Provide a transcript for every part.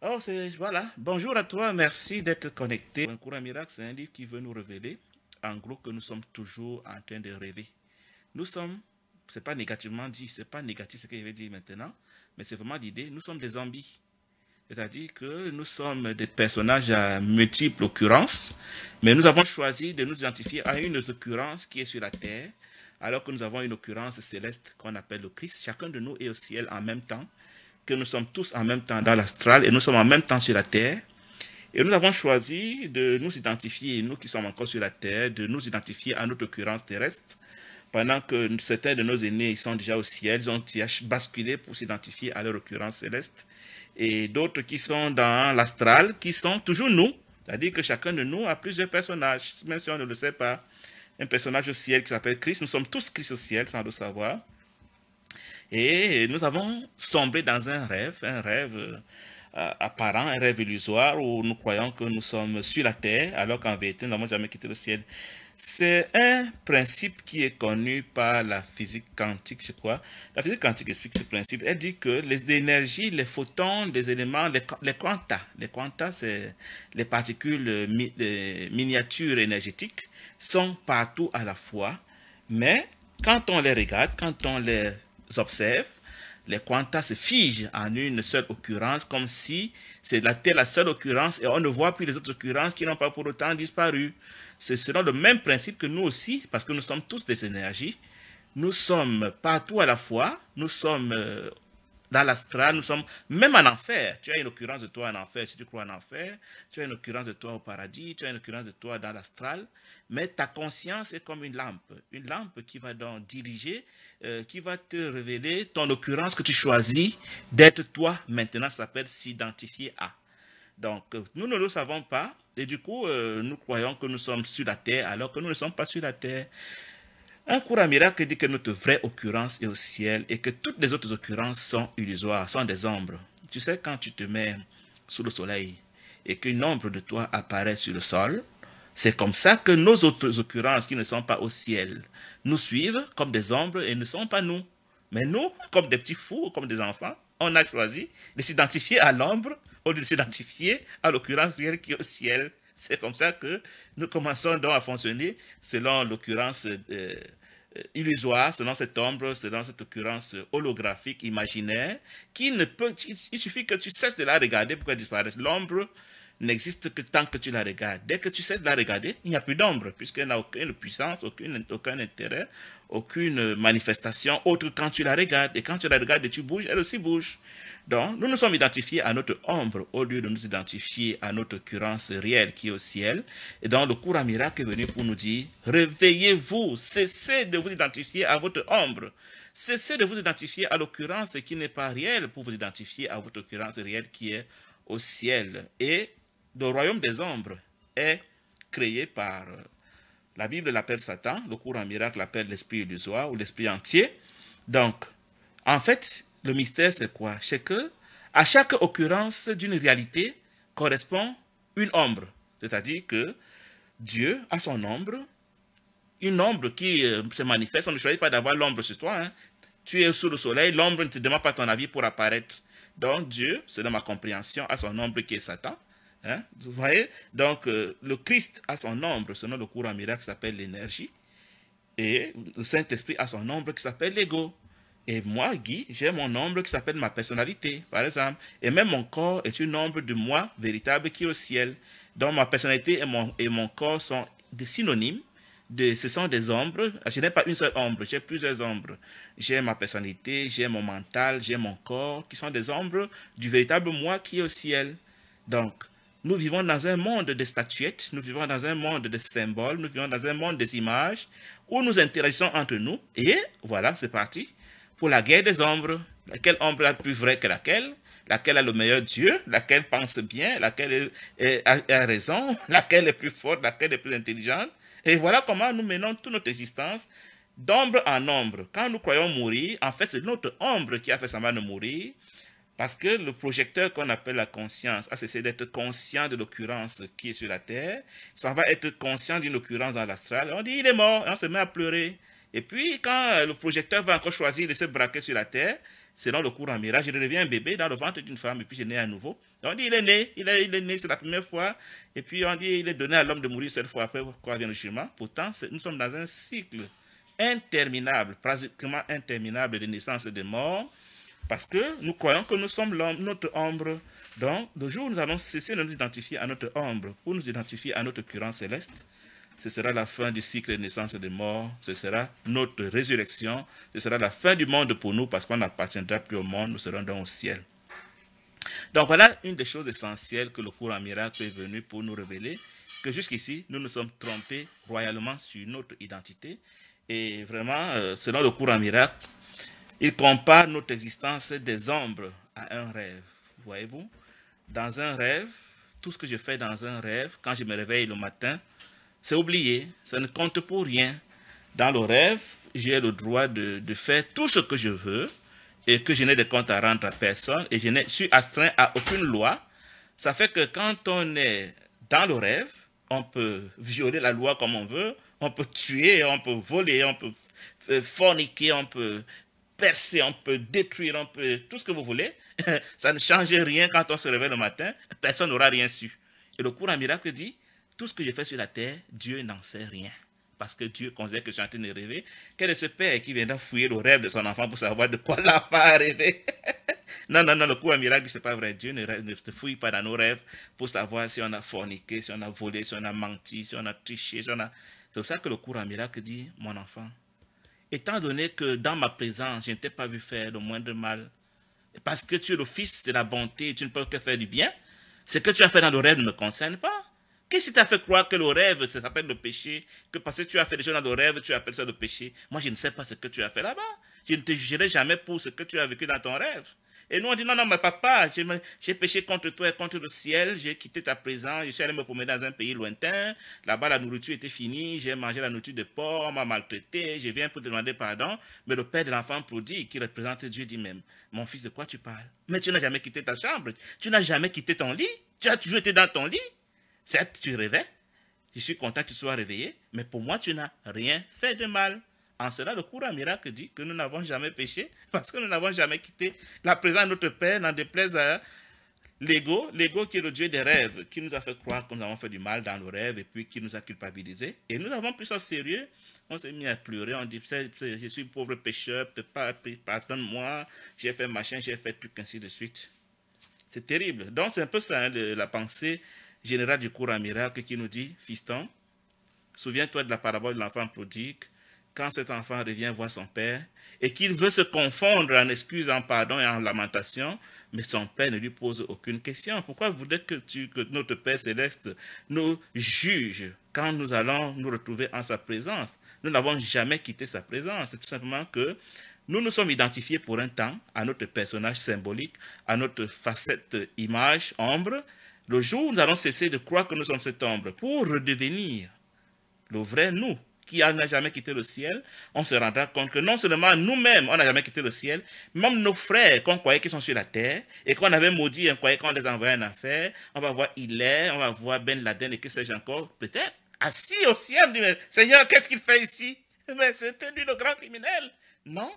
Oh, voilà. Bonjour à toi, merci d'être connecté. Un cours miracle, c'est un livre qui veut nous révéler, en gros, que nous sommes toujours en train de rêver. Nous sommes, c'est pas négativement dit, c'est pas négatif ce que je vais dire maintenant, mais c'est vraiment l'idée, nous sommes des zombies. C'est-à-dire que nous sommes des personnages à multiples occurrences, mais nous avons choisi de nous identifier à une occurrence qui est sur la terre, alors que nous avons une occurrence céleste qu'on appelle le Christ. Chacun de nous est au ciel en même temps que nous sommes tous en même temps dans l'astral et nous sommes en même temps sur la Terre. Et nous avons choisi de nous identifier, nous qui sommes encore sur la Terre, de nous identifier à notre occurrence terrestre, pendant que certains de nos aînés ils sont déjà au ciel, ils ont basculé pour s'identifier à leur occurrence céleste, et d'autres qui sont dans l'astral, qui sont toujours nous, c'est-à-dire que chacun de nous a plusieurs personnages, même si on ne le sait pas. Un personnage au ciel qui s'appelle Christ, nous sommes tous Christ au ciel sans le savoir. Et nous avons sombré dans un rêve, un rêve euh, apparent, un rêve illusoire où nous croyons que nous sommes sur la terre alors qu'en vérité nous n'avons jamais quitté le ciel. C'est un principe qui est connu par la physique quantique, je crois. La physique quantique explique ce principe. Elle dit que les énergies, les photons, les éléments, les, quantas, les quantas, c'est les particules miniatures énergétiques, sont partout à la fois. Mais quand on les regarde, quand on les observe, les quantas se figent en une seule occurrence, comme si c'était la seule occurrence et on ne voit plus les autres occurrences qui n'ont pas pour autant disparu. C'est selon le même principe que nous aussi, parce que nous sommes tous des énergies. Nous sommes partout à la fois, nous sommes euh, dans l'astral, nous sommes même en enfer. Tu as une occurrence de toi en enfer si tu crois en enfer. Tu as une occurrence de toi au paradis. Tu as une occurrence de toi dans l'astral. Mais ta conscience est comme une lampe. Une lampe qui va donc diriger, euh, qui va te révéler ton occurrence que tu choisis d'être toi. Maintenant, ça s'appelle s'identifier à. Donc, euh, nous ne le savons pas. Et du coup, euh, nous croyons que nous sommes sur la terre alors que nous ne sommes pas sur la terre. Un courant miracle dit que notre vraie occurrence est au ciel et que toutes les autres occurrences sont illusoires, sont des ombres. Tu sais, quand tu te mets sous le soleil et qu'une ombre de toi apparaît sur le sol, c'est comme ça que nos autres occurrences qui ne sont pas au ciel nous suivent comme des ombres et ne sont pas nous. Mais nous, comme des petits fous, comme des enfants, on a choisi de s'identifier à l'ombre au lieu de s'identifier à l'occurrence réelle qui est au ciel. C'est comme ça que nous commençons donc à fonctionner selon l'occurrence euh, illusoire, selon cette ombre, selon cette occurrence holographique, imaginaire, qui ne peut, il suffit que tu cesses de la regarder pour qu'elle disparaisse. L'ombre n'existe que tant que tu la regardes. Dès que tu cesses de la regarder, il n'y a plus d'ombre, puisqu'elle n'a aucune puissance, aucune, aucun intérêt, aucune manifestation autre quand tu la regardes. Et quand tu la regardes et tu bouges, elle aussi bouge. Donc, nous nous sommes identifiés à notre ombre au lieu de nous identifier à notre occurrence réelle qui est au ciel. Et donc, le courant à miracle est venu pour nous dire, réveillez-vous, cessez de vous identifier à votre ombre. Cessez de vous identifier à l'occurrence qui n'est pas réelle pour vous identifier à votre occurrence réelle qui est au ciel. Et le royaume des ombres est créé par, euh, la Bible l'appelle Satan, le courant miracle l'appelle l'esprit illusoire ou l'esprit entier. Donc, en fait, le mystère, c'est quoi C'est que à chaque occurrence d'une réalité correspond une ombre. C'est-à-dire que Dieu a son ombre, une ombre qui euh, se manifeste. On ne choisit pas d'avoir l'ombre sur toi. Hein. Tu es sous le soleil, l'ombre ne te demande pas ton avis pour apparaître. Donc Dieu, selon ma compréhension, a son ombre qui est Satan. Hein? Vous voyez Donc, euh, le Christ a son ombre, selon le courant miracle, qui s'appelle l'énergie. Et le Saint-Esprit a son ombre qui s'appelle l'ego. Et moi, Guy, j'ai mon ombre qui s'appelle ma personnalité, par exemple. Et même mon corps est une ombre de moi véritable qui est au ciel. Donc, ma personnalité et mon, et mon corps sont des synonymes. De, ce sont des ombres. Ah, je n'ai pas une seule ombre, j'ai plusieurs ombres. J'ai ma personnalité, j'ai mon mental, j'ai mon corps, qui sont des ombres du véritable moi qui est au ciel. Donc, nous vivons dans un monde de statuettes, nous vivons dans un monde de symboles, nous vivons dans un monde des images où nous interagissons entre nous. Et voilà, c'est parti pour la guerre des ombres. Laquelle ombre est la plus vraie que laquelle Laquelle a le meilleur Dieu Laquelle pense bien Laquelle a, raison Laquelle est plus forte Laquelle est plus intelligente Et voilà comment nous menons toute notre existence d'ombre en ombre. Quand nous croyons mourir, en fait, c'est notre ombre qui a fait semblant de mourir. Parce que le projecteur qu'on appelle la conscience a ah, cessé d'être conscient de l'occurrence qui est sur la Terre, ça va être conscient d'une occurrence dans l'astral. On dit il est mort, et on se met à pleurer. Et puis quand euh, le projecteur va encore choisir de se braquer sur la Terre, selon le cours en mirage, il devient un bébé dans le ventre d'une femme et puis je nais à nouveau. on dit il est né, il est, né, c'est la première fois. Et puis on dit il est donné à l'homme de mourir cette fois après quoi vient le jugement. Pourtant, nous sommes dans un cycle interminable, pratiquement interminable de naissance et de mort. Parce que nous croyons que nous sommes notre ombre. Donc, le jour où nous allons cesser de nous identifier à notre ombre pour nous identifier à notre courant céleste, ce sera la fin du cycle de naissance et de mort, ce sera notre résurrection, ce sera la fin du monde pour nous parce qu'on n'appartiendra plus au monde, nous serons donc au ciel. Donc voilà une des choses essentielles que le cours miracle est venu pour nous révéler, que jusqu'ici, nous nous sommes trompés royalement sur notre identité. Et vraiment, euh, selon le cours miracle, il compare notre existence des ombres à un rêve. Voyez-vous, dans un rêve, tout ce que je fais dans un rêve, quand je me réveille le matin, c'est oublié, ça ne compte pour rien. Dans le rêve, j'ai le droit de, faire tout ce que je veux et que je n'ai de compte à rendre à personne et je ne suis astreint à aucune loi. Ça fait que quand on est dans le rêve, on peut violer la loi comme on veut, on peut tuer, on peut voler, on peut forniquer, on peut percer, on peut détruire, on peut tout ce que vous voulez. Ça ne change rien quand on se réveille le matin. Personne n'aura rien su. Et le cours miracle dit, tout ce que je fais sur la terre, Dieu n'en sait rien. Parce que Dieu considère que je suis en rêver. Quel est ce père qui viendra fouiller le rêve de son enfant pour savoir de quoi l'enfant a rêvé Non, non, non, le cours un miracle, ce n'est pas vrai. Dieu ne, se fouille pas dans nos rêves pour savoir si on a forniqué, si on a volé, si on a menti, si on a triché, si a... C'est pour ça que le cours miracle dit, mon enfant, étant donné que dans ma présence, je ne t'ai pas vu faire le moindre mal, parce que tu es le fils de la bonté, tu ne peux que faire du bien, ce que tu as fait dans le rêve ne me concerne pas. Qu'est-ce qui t'a fait croire que le rêve, ça s'appelle le péché, que parce que tu as fait des choses dans le rêve, tu appelles ça le péché Moi, je ne sais pas ce que tu as fait là-bas. Je ne te jugerai jamais pour ce que tu as vécu dans ton rêve. Et nous, on dit, non, non, mais papa, j'ai péché contre toi et contre le ciel, j'ai quitté ta présence, je suis allé me promener dans un pays lointain, là-bas la nourriture était finie, j'ai mangé la nourriture de porc, m'a maltraité, je viens pour te demander pardon. Mais le père de l'enfant prodigue, qui représente Dieu, dit même, mon fils, de quoi tu parles Mais tu n'as jamais quitté ta chambre, tu n'as jamais quitté ton lit, tu as toujours été dans ton lit. Certes, tu rêvais, je suis content que tu sois réveillé, mais pour moi, tu n'as rien fait de mal. En cela, le courant miracle dit que nous n'avons jamais péché parce que nous n'avons jamais quitté la présence de notre Père, n'en déplaise hein. à l'ego, l'ego qui est le Dieu des rêves, qui nous a fait croire que nous avons fait du mal dans nos rêves et puis qui nous a culpabilisés. Et nous avons pris ça sérieux. On s'est mis à pleurer, on dit, je suis pauvre pécheur, pardonne-moi, j'ai fait machin, j'ai fait truc, ainsi de suite. C'est terrible. Donc c'est un peu ça, hein, la pensée générale du courant miracle qui nous dit, fiston, souviens-toi de la parabole de l'enfant prodigue, quand cet enfant revient voir son père et qu'il veut se confondre en excuses, en pardon et en lamentation, mais son père ne lui pose aucune question. Pourquoi voudrais que, tu, que notre Père céleste nous juge quand nous allons nous retrouver en sa présence Nous n'avons jamais quitté sa présence. C'est tout simplement que nous nous sommes identifiés pour un temps à notre personnage symbolique, à notre facette image, ombre. Le jour où nous allons cesser de croire que nous sommes cette ombre pour redevenir le vrai nous, qui n'a jamais quitté le ciel, on se rendra compte que non seulement nous-mêmes, on n'a jamais quitté le ciel, même nos frères qu'on croyait qu'ils sont sur la terre, et qu'on avait maudit, on croyait qu'on les envoyait en enfer, on va voir Hilaire, on va voir Ben Laden et que sais-je encore, peut-être, assis au ciel, du Seigneur, qu'est-ce qu'il fait ici Mais c'était lui le grand criminel. Non,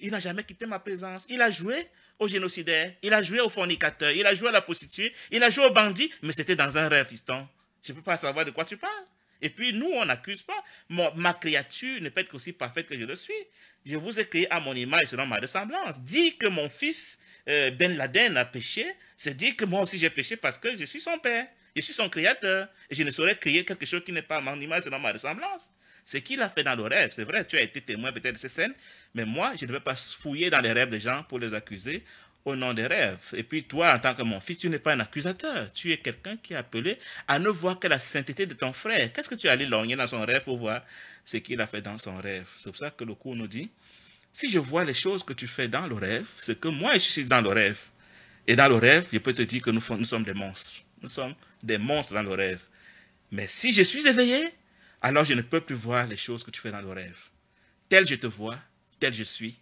il n'a jamais quitté ma présence. Il a joué au génocidaire, il a joué au fornicateur, il a joué à la prostituée, il a joué au bandit, mais c'était dans un rêve, fiston. Je ne peux pas savoir de quoi tu parles. Et puis nous, on n'accuse pas. ma créature ne peut être aussi parfaite que je le suis. Je vous ai créé à mon image selon ma ressemblance. Dire que mon fils euh, Ben Laden a péché, c'est dire que moi aussi j'ai péché parce que je suis son père. Je suis son créateur. Et je ne saurais créer quelque chose qui n'est pas à mon image selon ma ressemblance. Ce qu'il a fait dans le rêve, c'est vrai, tu as été témoin peut-être de ces scènes, mais moi, je ne vais pas fouiller dans les rêves des gens pour les accuser au nom des rêves. Et puis toi, en tant que mon fils, tu n'es pas un accusateur. Tu es quelqu'un qui est appelé à ne voir que la sainteté de ton frère. Qu'est-ce que tu as allé dans son rêve pour voir ce qu'il a fait dans son rêve C'est pour ça que le cours nous dit, si je vois les choses que tu fais dans le rêve, c'est que moi, je suis dans le rêve. Et dans le rêve, je peux te dire que nous, nous sommes des monstres. Nous sommes des monstres dans le rêve. Mais si je suis éveillé, alors je ne peux plus voir les choses que tu fais dans le rêve. Tel je te vois, tel je suis,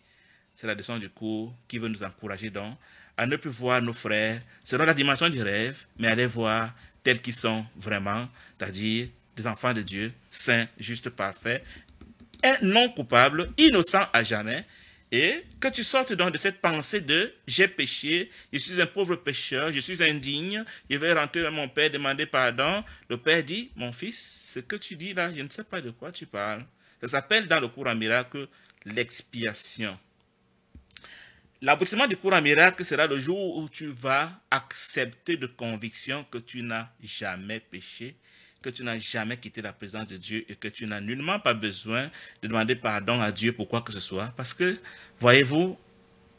c'est la descente du cours qui veut nous encourager donc à ne plus voir nos frères selon la dimension du rêve, mais à les voir tels qu'ils sont vraiment, c'est-à-dire des enfants de Dieu, saints, justes, parfaits, non coupables, innocents à jamais, et que tu sortes donc de cette pensée de « j'ai péché, je suis un pauvre pécheur, je suis indigne, je vais rentrer à mon père demander pardon ». Le père dit « mon fils, ce que tu dis là, je ne sais pas de quoi tu parles ». Ça s'appelle dans le cours en miracle l'expiation. L'aboutissement du courant miracle sera le jour où tu vas accepter de conviction que tu n'as jamais péché, que tu n'as jamais quitté la présence de Dieu et que tu n'as nullement pas besoin de demander pardon à Dieu pour quoi que ce soit. Parce que, voyez-vous,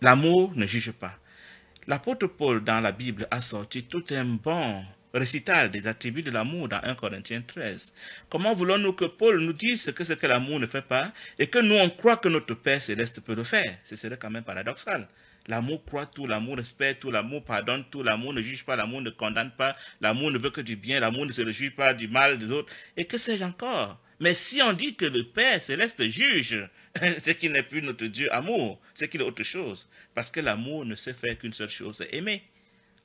l'amour ne juge pas. L'apôtre Paul dans la Bible a sorti tout un bon récital des attributs de l'amour dans 1 Corinthiens 13. Comment voulons-nous que Paul nous dise ce que ce que l'amour ne fait pas et que nous on croit que notre Père céleste peut le faire Ce serait quand même paradoxal. L'amour croit tout, l'amour respecte tout, l'amour pardonne tout, l'amour ne juge pas, l'amour ne condamne pas, l'amour ne veut que du bien, l'amour ne se réjouit pas du mal des autres. Et que sais-je encore Mais si on dit que le Père céleste juge, ce qui n'est plus notre Dieu amour, c'est qu'il est autre chose. Parce que l'amour ne sait faire qu'une seule chose, aimer.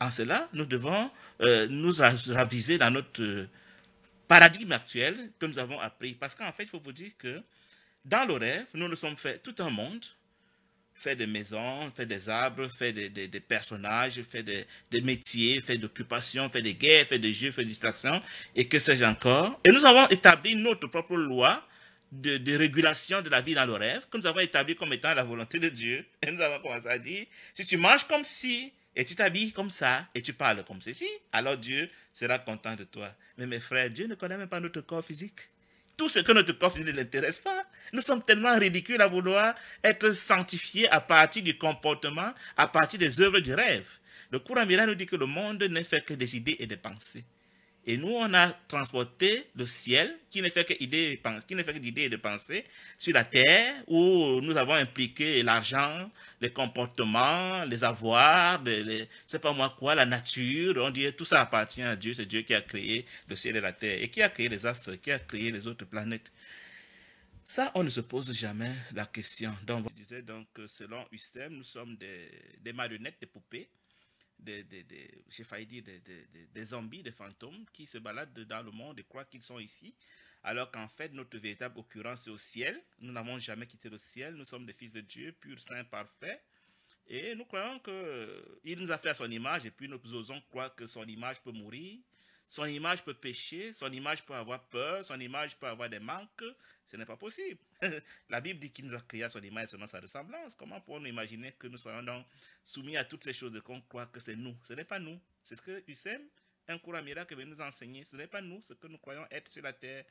En cela, nous devons euh, nous raviser dans notre euh, paradigme actuel que nous avons appris. Parce qu'en fait, il faut vous dire que dans le rêve, nous nous sommes fait tout un monde, fait des maisons, fait des arbres, fait des, personnages, fait des, métiers, fait d'occupations, fait des guerres, fait des jeux, fait des distractions, et que sais-je encore. Et nous avons établi notre propre loi de, de, régulation de la vie dans le rêve, que nous avons établi comme étant la volonté de Dieu. Et nous avons commencé à dire, si tu manges comme si et tu t'habilles comme ça et tu parles comme ceci, alors Dieu sera content de toi. Mais mes frères, Dieu ne connaît même pas notre corps physique. Tout ce que notre corps physique ne l'intéresse pas. Nous sommes tellement ridicules à vouloir être sanctifiés à partir du comportement, à partir des œuvres du rêve. Le courant mira nous dit que le monde n'est fait que des idées et des pensées. Et nous, on a transporté le ciel, qui ne fait que d'idées et de pensées, sur la terre, où nous avons impliqué l'argent, les comportements, les avoirs, c'est pas moi quoi, la nature. On dit tout ça appartient à Dieu, c'est Dieu qui a créé le ciel et la terre, et qui a créé les astres, qui a créé les autres planètes. Ça, on ne se pose jamais la question. Donc, je disais donc que selon Husserl, nous sommes des, des marionnettes, des poupées, des, j'ai failli dire des, des, zombies, des fantômes qui se baladent dans le monde et croient qu'ils sont ici, alors qu'en fait notre véritable occurrence est au ciel. Nous n'avons jamais quitté le ciel, nous sommes des fils de Dieu, purs, saints, parfaits. Et nous croyons qu'il nous a fait à son image et puis nous osons croire que son image peut mourir son image peut pécher, son image peut avoir peur, son image peut avoir des manques. Ce n'est pas possible. la Bible dit qu'il nous a créé à son image et selon sa ressemblance. Comment pouvons-nous imaginer que nous soyons donc soumis à toutes ces choses et qu'on croit que c'est nous Ce n'est pas nous. C'est ce que Hussein, un courant miracle, veut nous enseigner. Ce n'est pas nous, ce que nous croyons être sur la terre.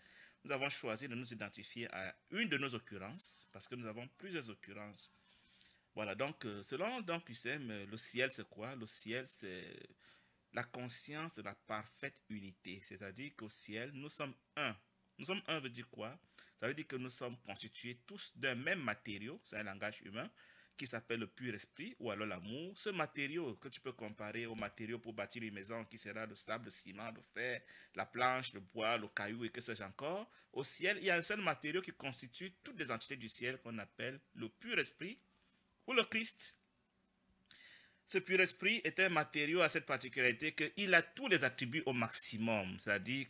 Nous avons choisi de nous identifier à une de nos occurrences, parce que nous avons plusieurs occurrences. Voilà, donc, euh, selon donc, Hussein, euh, le ciel, c'est quoi Le ciel, c'est la conscience de la parfaite unité. C'est-à-dire qu'au ciel, nous sommes un. Nous sommes un veut dire quoi Ça veut dire que nous sommes constitués tous d'un même matériau, c'est un langage humain, qui s'appelle le pur esprit ou alors l'amour. Ce matériau que tu peux comparer au matériau pour bâtir une maison qui sera le sable, le ciment, le fer, la planche, le bois, le caillou et que sais-je encore. Au ciel, il y a un seul matériau qui constitue toutes les entités du ciel qu'on appelle le pur esprit ou le Christ ce pur esprit est un matériau à cette particularité qu'il a tous les attributs au maximum. C'est-à-dire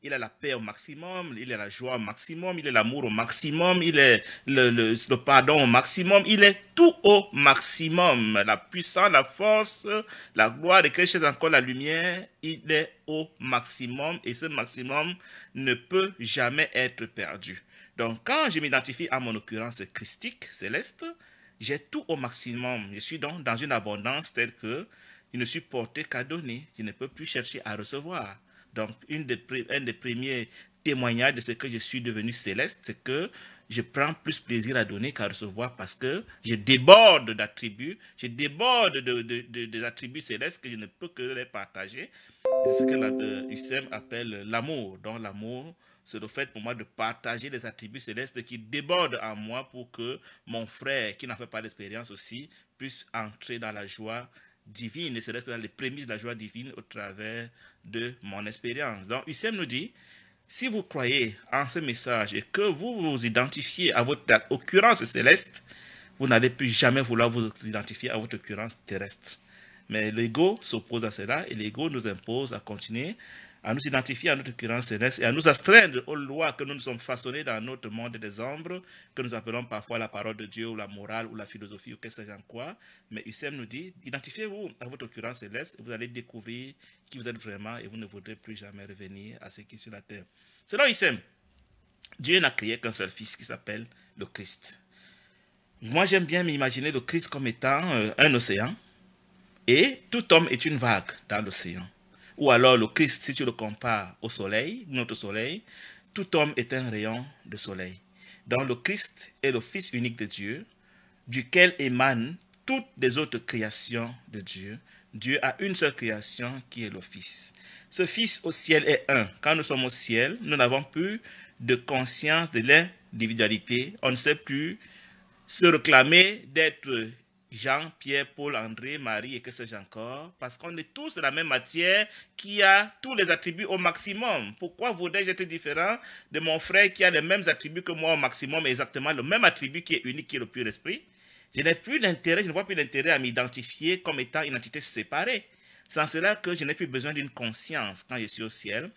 qu'il a la paix au maximum, il a la joie au maximum, il a l'amour au maximum, il est le, pardon au maximum, il est tout au maximum. La puissance, la force, la gloire je encore la lumière, il est au maximum et ce maximum ne peut jamais être perdu. Donc quand je m'identifie à mon occurrence christique, céleste, j'ai tout au maximum. Je suis donc dans une abondance telle que je ne suis porté qu'à donner. Je ne peux plus chercher à recevoir. Donc, une des, un des premiers témoignages de ce que je suis devenu céleste, c'est que je prends plus plaisir à donner qu'à recevoir parce que je déborde d'attributs, je déborde de, des attributs célestes que je ne peux que les partager. C'est ce que la, euh, appelle l'amour, donc l'amour c'est le fait pour moi de partager les attributs célestes qui débordent en moi pour que mon frère, qui n'a fait pas d'expérience aussi, puisse entrer dans la joie divine, et céleste dans les prémices de la joie divine au travers de mon expérience. Donc, Hussein nous dit, si vous croyez en ce message et que vous vous identifiez à votre occurrence céleste, vous n'allez plus jamais vouloir vous identifier à votre occurrence terrestre. Mais l'ego s'oppose à cela et l'ego nous impose à continuer à nous identifier à notre occurrence céleste et à nous astreindre aux lois que nous nous sommes façonnés dans notre monde des ombres, que nous appelons parfois la parole de Dieu ou la morale ou la philosophie ou que sais-je en quoi. Mais Hussein nous dit, identifiez-vous à votre occurrence céleste et vous allez découvrir qui vous êtes vraiment et vous ne voudrez plus jamais revenir à ce qui est sur la terre. Selon Hussein, Dieu n'a créé qu'un seul fils qui s'appelle le Christ. Moi, j'aime bien m'imaginer le Christ comme étant euh, un océan et tout homme est une vague dans l'océan. Ou alors le Christ, si tu le compares au soleil, notre soleil, tout homme est un rayon de soleil. Donc le Christ est le Fils unique de Dieu, duquel émanent toutes les autres créations de Dieu. Dieu a une seule création qui est le Fils. Ce Fils au ciel est un. Quand nous sommes au ciel, nous n'avons plus de conscience de l'individualité. On ne sait plus se réclamer d'être Jean, Pierre, Paul, André, Marie et que sais-je encore, parce qu'on est tous de la même matière qui a tous les attributs au maximum. Pourquoi voudrais-je être différent de mon frère qui a les mêmes attributs que moi au maximum, exactement le même attribut qui est unique, qui est le pur esprit Je n'ai plus d'intérêt, je ne vois plus d'intérêt à m'identifier comme étant une entité séparée. Sans cela que je n'ai plus besoin d'une conscience quand je suis au ciel.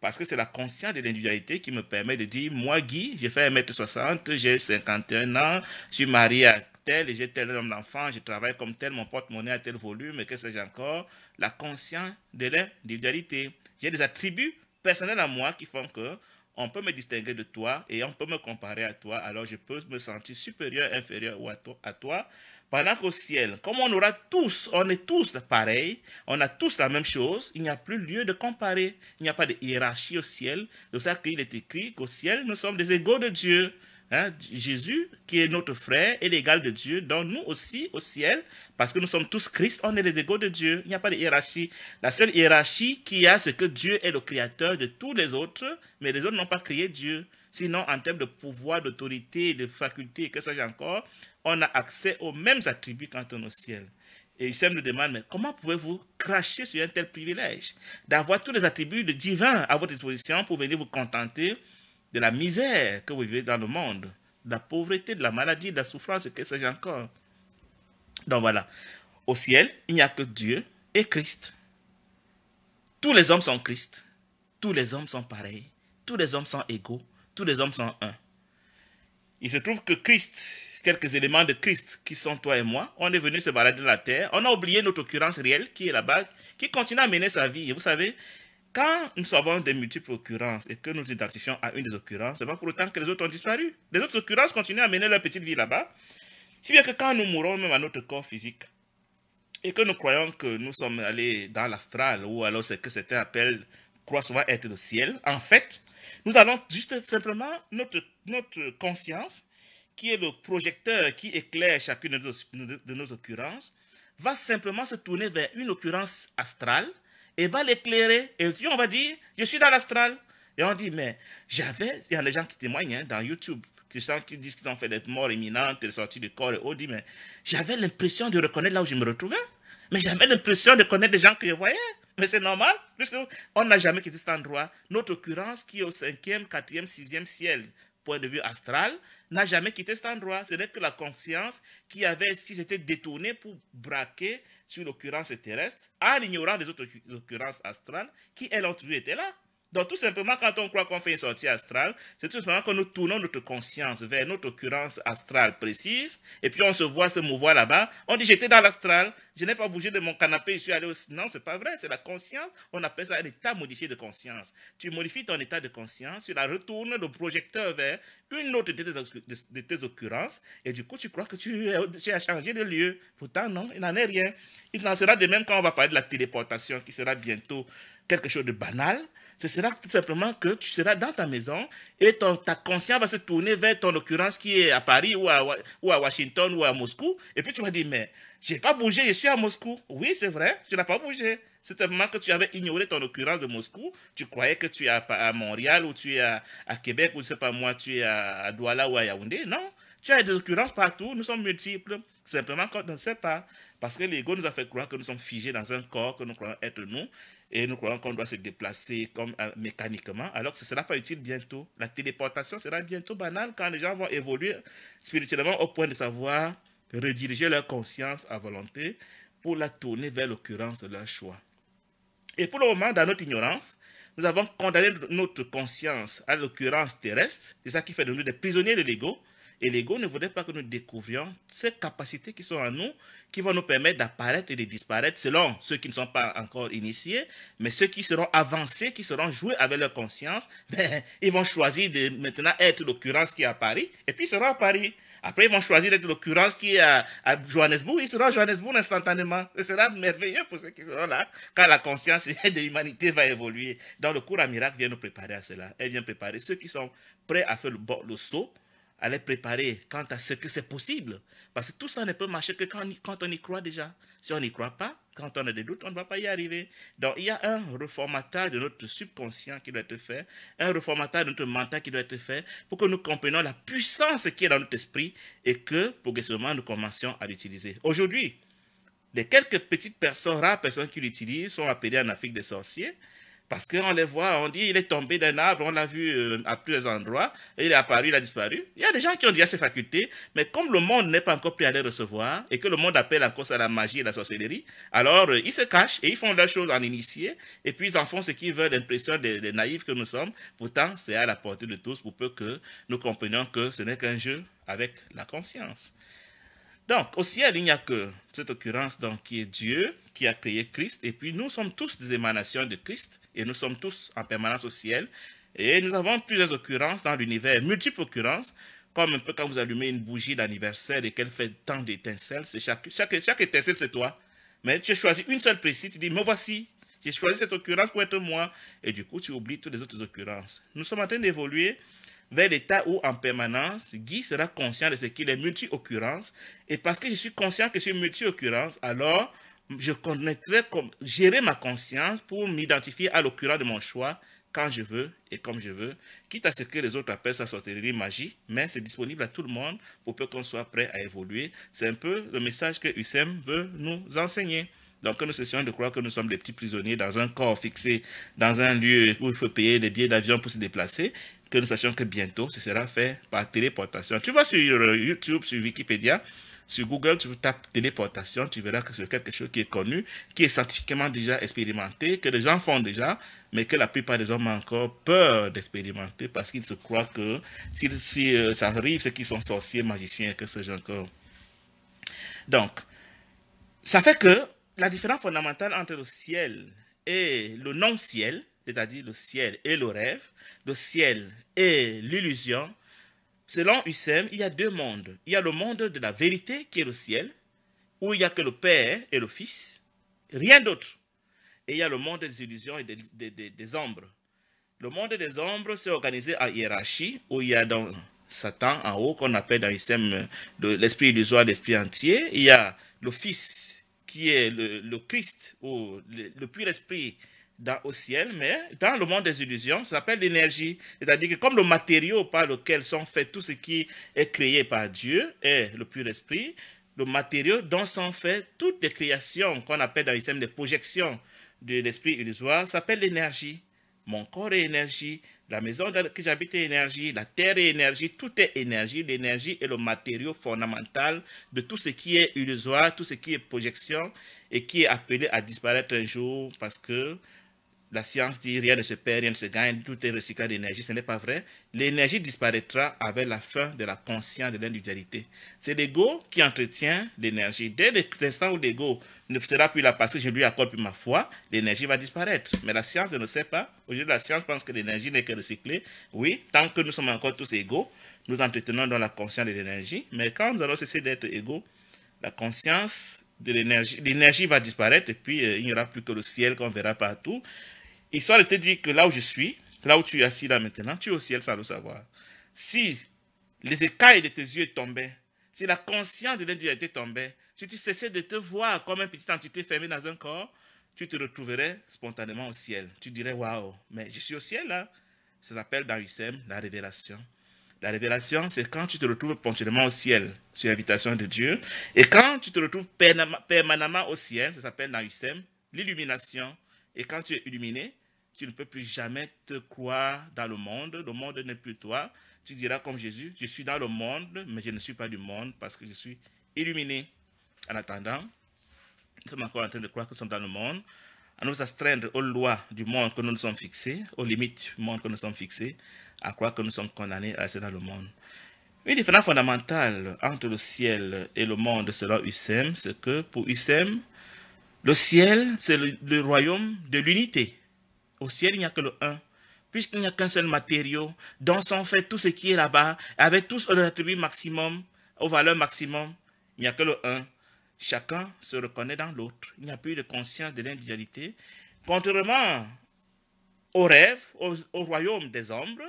Parce que c'est la conscience de l'individualité qui me permet de dire, moi Guy, j'ai fait 1m60, j'ai 51 ans, je suis marié à tel, j'ai tel homme d'enfant, je travaille comme tel, mon porte-monnaie a tel volume, et que sais-je encore. La conscience de l'individualité. J'ai des attributs personnels à moi qui font que on peut me distinguer de toi et on peut me comparer à toi, alors je peux me sentir supérieur, inférieur ou à, toi, à toi. Pendant qu'au ciel, comme on aura tous, on est tous pareils, on a tous la même chose, il n'y a plus lieu de comparer. Il n'y a pas de hiérarchie au ciel. C'est pour ça qu'il est écrit qu'au ciel, nous sommes des égaux de Dieu. Hein, Jésus, qui est notre frère est l'égal de Dieu, donc nous aussi au ciel, parce que nous sommes tous Christ, on est les égaux de Dieu. Il n'y a pas de hiérarchie. La seule hiérarchie qu'il y a, c'est que Dieu est le créateur de tous les autres, mais les autres n'ont pas créé Dieu. Sinon, en termes de pouvoir, d'autorité, de faculté, que sais encore, on a accès aux mêmes attributs quand on est au ciel. Et Hussein nous demande, mais comment pouvez-vous cracher sur un tel privilège d'avoir tous les attributs de divin à votre disposition pour venir vous contenter de la misère que vous vivez dans le monde, de la pauvreté, de la maladie, de la souffrance, et que sais-je encore. Donc voilà, au ciel, il n'y a que Dieu et Christ. Tous les hommes sont Christ. Tous les hommes sont pareils. Tous les hommes sont égaux. Tous les hommes sont un. Il se trouve que Christ, quelques éléments de Christ qui sont toi et moi, on est venu se balader de la terre. On a oublié notre occurrence réelle qui est là-bas, qui continue à mener sa vie. Et vous savez, quand nous avons des multiples occurrences et que nous identifions à une des occurrences, ce n'est pas pour autant que les autres ont disparu. Les autres occurrences continuent à mener leur petite vie là-bas. Si bien que quand nous mourons même à notre corps physique, et que nous croyons que nous sommes allés dans l'astral, ou alors c'est que certains appellent, croient souvent être le ciel, en fait, nous allons juste simplement, notre, notre conscience, qui est le projecteur qui éclaire chacune de nos, de nos occurrences, va simplement se tourner vers une occurrence astrale, et va l'éclairer. Et puis on va dire, je suis dans l'astral. Et on dit, mais j'avais, il y a des gens qui témoignent hein, dans YouTube, qui disent qu'ils ont fait des morts imminentes, des sorties de corps et on dit, mais j'avais l'impression de reconnaître là où je me retrouvais. Mais j'avais l'impression de connaître des gens que je voyais. Mais c'est normal, puisque on n'a jamais quitté cet endroit. Notre occurrence qui est au 5e, 4e, 6e ciel, point de vue astral, n'a jamais quitté cet endroit. Ce n'est que la conscience qui, avait, qui s'était détournée pour braquer sur l'occurrence terrestre, en ignorant les autres occurrences astrales qui, elles, ont toujours été là. Donc tout simplement, quand on croit qu'on fait une sortie astrale, c'est tout simplement que nous tournons notre conscience vers notre occurrence astrale précise, et puis on se voit se mouvoir là-bas, on dit j'étais dans l'astral, je n'ai pas bougé de mon canapé, je suis allé au... Non, c'est pas vrai, c'est la conscience, on appelle ça un état modifié de conscience. Tu modifies ton état de conscience, tu la retournes le projecteur vers une autre de tes, occurrences, et du coup tu crois que tu, as changé de lieu. Pourtant non, il n'en est rien. Il en sera de même quand on va parler de la téléportation, qui sera bientôt quelque chose de banal, ce sera tout simplement que tu seras dans ta maison et ta conscience va se tourner vers ton occurrence qui est à Paris ou à, Washington ou à Moscou. Et puis tu vas dire, mais j'ai pas bougé, je suis à Moscou. Oui, c'est vrai, tu n'as pas bougé. C'est simplement que tu avais ignoré ton occurrence de Moscou. Tu croyais que tu es à, Montréal ou tu es à, Québec ou je sais pas moi, tu es à Douala ou à Yaoundé. Non, tu as des occurrences partout, nous sommes multiples, simplement qu'on ne sait pas. Parce que l'ego nous a fait croire que nous sommes figés dans un corps, que nous croyons être nous, et nous croyons qu'on doit se déplacer comme euh, mécaniquement, alors que ce ne sera pas utile bientôt. La téléportation sera bientôt banale quand les gens vont évoluer spirituellement au point de savoir rediriger leur conscience à volonté pour la tourner vers l'occurrence de leur choix. Et pour le moment, dans notre ignorance, nous avons condamné notre conscience à l'occurrence terrestre, c'est ça qui fait de nous des prisonniers de l'ego, et l'ego ne voudrait pas que nous découvrions ces capacités qui sont en nous, qui vont nous permettre d'apparaître et de disparaître selon ceux qui ne sont pas encore initiés, mais ceux qui seront avancés, qui seront joués avec leur conscience, ben, ils vont choisir de maintenant être l'occurrence qui est à Paris, et puis ils seront à Paris. Après, ils vont choisir d'être l'occurrence qui est à, Johannesburg, ils seront à Johannesburg instantanément. Ce sera merveilleux pour ceux qui seront là, quand la conscience de l'humanité va évoluer. Dans le cours à miracle vient nous préparer à cela. Elle vient préparer ceux qui sont prêts à faire le saut, à les préparer quant à ce que c'est possible. Parce que tout ça ne peut marcher que quand, quand on y croit déjà. Si on n'y croit pas, quand on a des doutes, on ne va pas y arriver. Donc il y a un reformatage de notre subconscient qui doit être fait, un reformatage de notre mental qui doit être fait pour que nous comprenions la puissance qui est dans notre esprit et que progressivement nous commencions à l'utiliser. Aujourd'hui, les quelques petites personnes, rares personnes qui l'utilisent, sont appelées en Afrique des sorciers. Parce qu'on les voit, on dit il est tombé d'un arbre, on l'a vu euh, à plusieurs endroits, il est apparu, il a disparu. Il y a des gens qui ont déjà ces facultés, mais comme le monde n'est pas encore prêt à les recevoir, et que le monde appelle encore ça la magie et la sorcellerie, alors euh, ils se cachent et ils font leurs choses en initié, et puis ils en font ce qu'ils veulent, l'impression des, naïfs que nous sommes. Pourtant, c'est à la portée de tous pour peu que nous comprenions que ce n'est qu'un jeu avec la conscience. Donc, au ciel, il n'y a que cette occurrence donc, qui est Dieu, qui a créé Christ. Et puis, nous sommes tous des émanations de Christ. Et nous sommes tous en permanence au ciel. Et nous avons plusieurs occurrences dans l'univers, multiples occurrences, comme un peu quand vous allumez une bougie d'anniversaire et qu'elle fait tant d'étincelles. Chaque, chaque, chaque étincelle, c'est toi. Mais tu as choisi une seule précise, tu dis, me voici, j'ai choisi cette occurrence pour être moi. Et du coup, tu oublies toutes les autres occurrences. Nous sommes en train d'évoluer vers l'état où, en permanence, Guy sera conscient de ce qu'il est multi-occurrence. Et parce que je suis conscient que je suis multi-occurrence, alors je connaîtrai comme gérer ma conscience pour m'identifier à l'occurrence de mon choix quand je veux et comme je veux, quitte à ce que les autres appellent sa sorcellerie magie, mais c'est disponible à tout le monde pour peu qu'on soit prêt à évoluer. C'est un peu le message que USEM veut nous enseigner. Donc que nous sachions de croire que nous sommes des petits prisonniers dans un corps fixé, dans un lieu où il faut payer des billets d'avion pour se déplacer, que nous sachions que bientôt ce sera fait par téléportation. Tu vas sur euh, YouTube, sur Wikipédia, sur Google, tu tapes téléportation, tu verras que c'est quelque chose qui est connu, qui est scientifiquement déjà expérimenté, que les gens font déjà, mais que la plupart des hommes ont encore peur d'expérimenter parce qu'ils se croient que si, euh, ça arrive, c'est qu'ils sont sorciers, magiciens, que ce genre. Donc, ça fait que la différence fondamentale entre le ciel et le non-ciel, c'est-à-dire le ciel et le rêve, le ciel et l'illusion, selon hussem, il y a deux mondes. Il y a le monde de la vérité qui est le ciel, où il n'y a que le Père et le Fils, rien d'autre. Et il y a le monde des illusions et des, ombres. Le monde des ombres s'est organisé en hiérarchie, où il y a donc Satan en haut, qu'on appelle dans Hussein l'esprit illusoire, l'esprit entier. Il y a le Fils qui est le, Christ ou le, pur esprit dans, au ciel, mais dans le monde des illusions, ça s'appelle l'énergie. C'est-à-dire que comme le matériau par lequel sont faits tout ce qui est créé par Dieu est le pur esprit, le matériau dont sont faits toutes les créations qu'on appelle dans l'islam des projections de l'esprit illusoire s'appelle l'énergie. Mon corps est énergie, la maison dans laquelle j'habite est énergie, la terre est énergie, tout est énergie. L'énergie est le matériau fondamental de tout ce qui est illusoire, tout ce qui est projection et qui est appelé à disparaître un jour parce que la science dit rien ne se perd, rien ne se gagne, tout est recyclé d'énergie, ce n'est pas vrai. L'énergie disparaîtra avec la fin de la conscience de l'individualité. C'est l'ego qui entretient l'énergie. Dès l'instant où l'ego ne sera plus là parce que je lui accorde plus ma foi, l'énergie va disparaître. Mais la science ne sait pas. Aujourd'hui, la science pense que l'énergie n'est que recyclée. Oui, tant que nous sommes encore tous égaux, nous entretenons dans la conscience de l'énergie. Mais quand nous allons cesser d'être égaux, la conscience de l'énergie, l'énergie va disparaître et puis euh, il n'y aura plus que le ciel qu'on verra partout. Histoire de te dire que là où je suis, là où tu es assis là maintenant, tu es au ciel sans le savoir. Si les écailles de tes yeux tombaient, si la conscience de l'individualité tombait, si tu cessais de te voir comme une petite entité fermée dans un corps, tu te retrouverais spontanément au ciel. Tu dirais, waouh, mais je suis au ciel là. Ça s'appelle dans la révélation. La révélation, c'est quand tu te retrouves ponctuellement au ciel, sur l'invitation de Dieu. Et quand tu te retrouves permanemment au ciel, ça s'appelle dans l'illumination. Et quand tu es illuminé, tu ne peux plus jamais te croire dans le monde. Le monde n'est plus toi. Tu diras comme Jésus, je suis dans le monde, mais je ne suis pas du monde parce que je suis illuminé. En attendant, nous sommes encore en train de croire que nous sommes dans le monde, à nous astreindre aux lois du monde que nous nous sommes fixés, aux limites du monde que nous sommes fixés, à croire que nous sommes condamnés à rester dans le monde. Une différence fondamentale entre le ciel et le monde selon Hussein, c'est que pour Hussein, le ciel, c'est le, royaume de l'unité. Au ciel, il n'y a que le un. Puisqu'il n'y a qu'un seul matériau, dont son fait tout ce qui est là-bas, avec tous les attributs maximum, aux valeurs maximum, il n'y a que le un. Chacun se reconnaît dans l'autre. Il n'y a plus de conscience de l'individualité. Contrairement au rêve, au, royaume des ombres,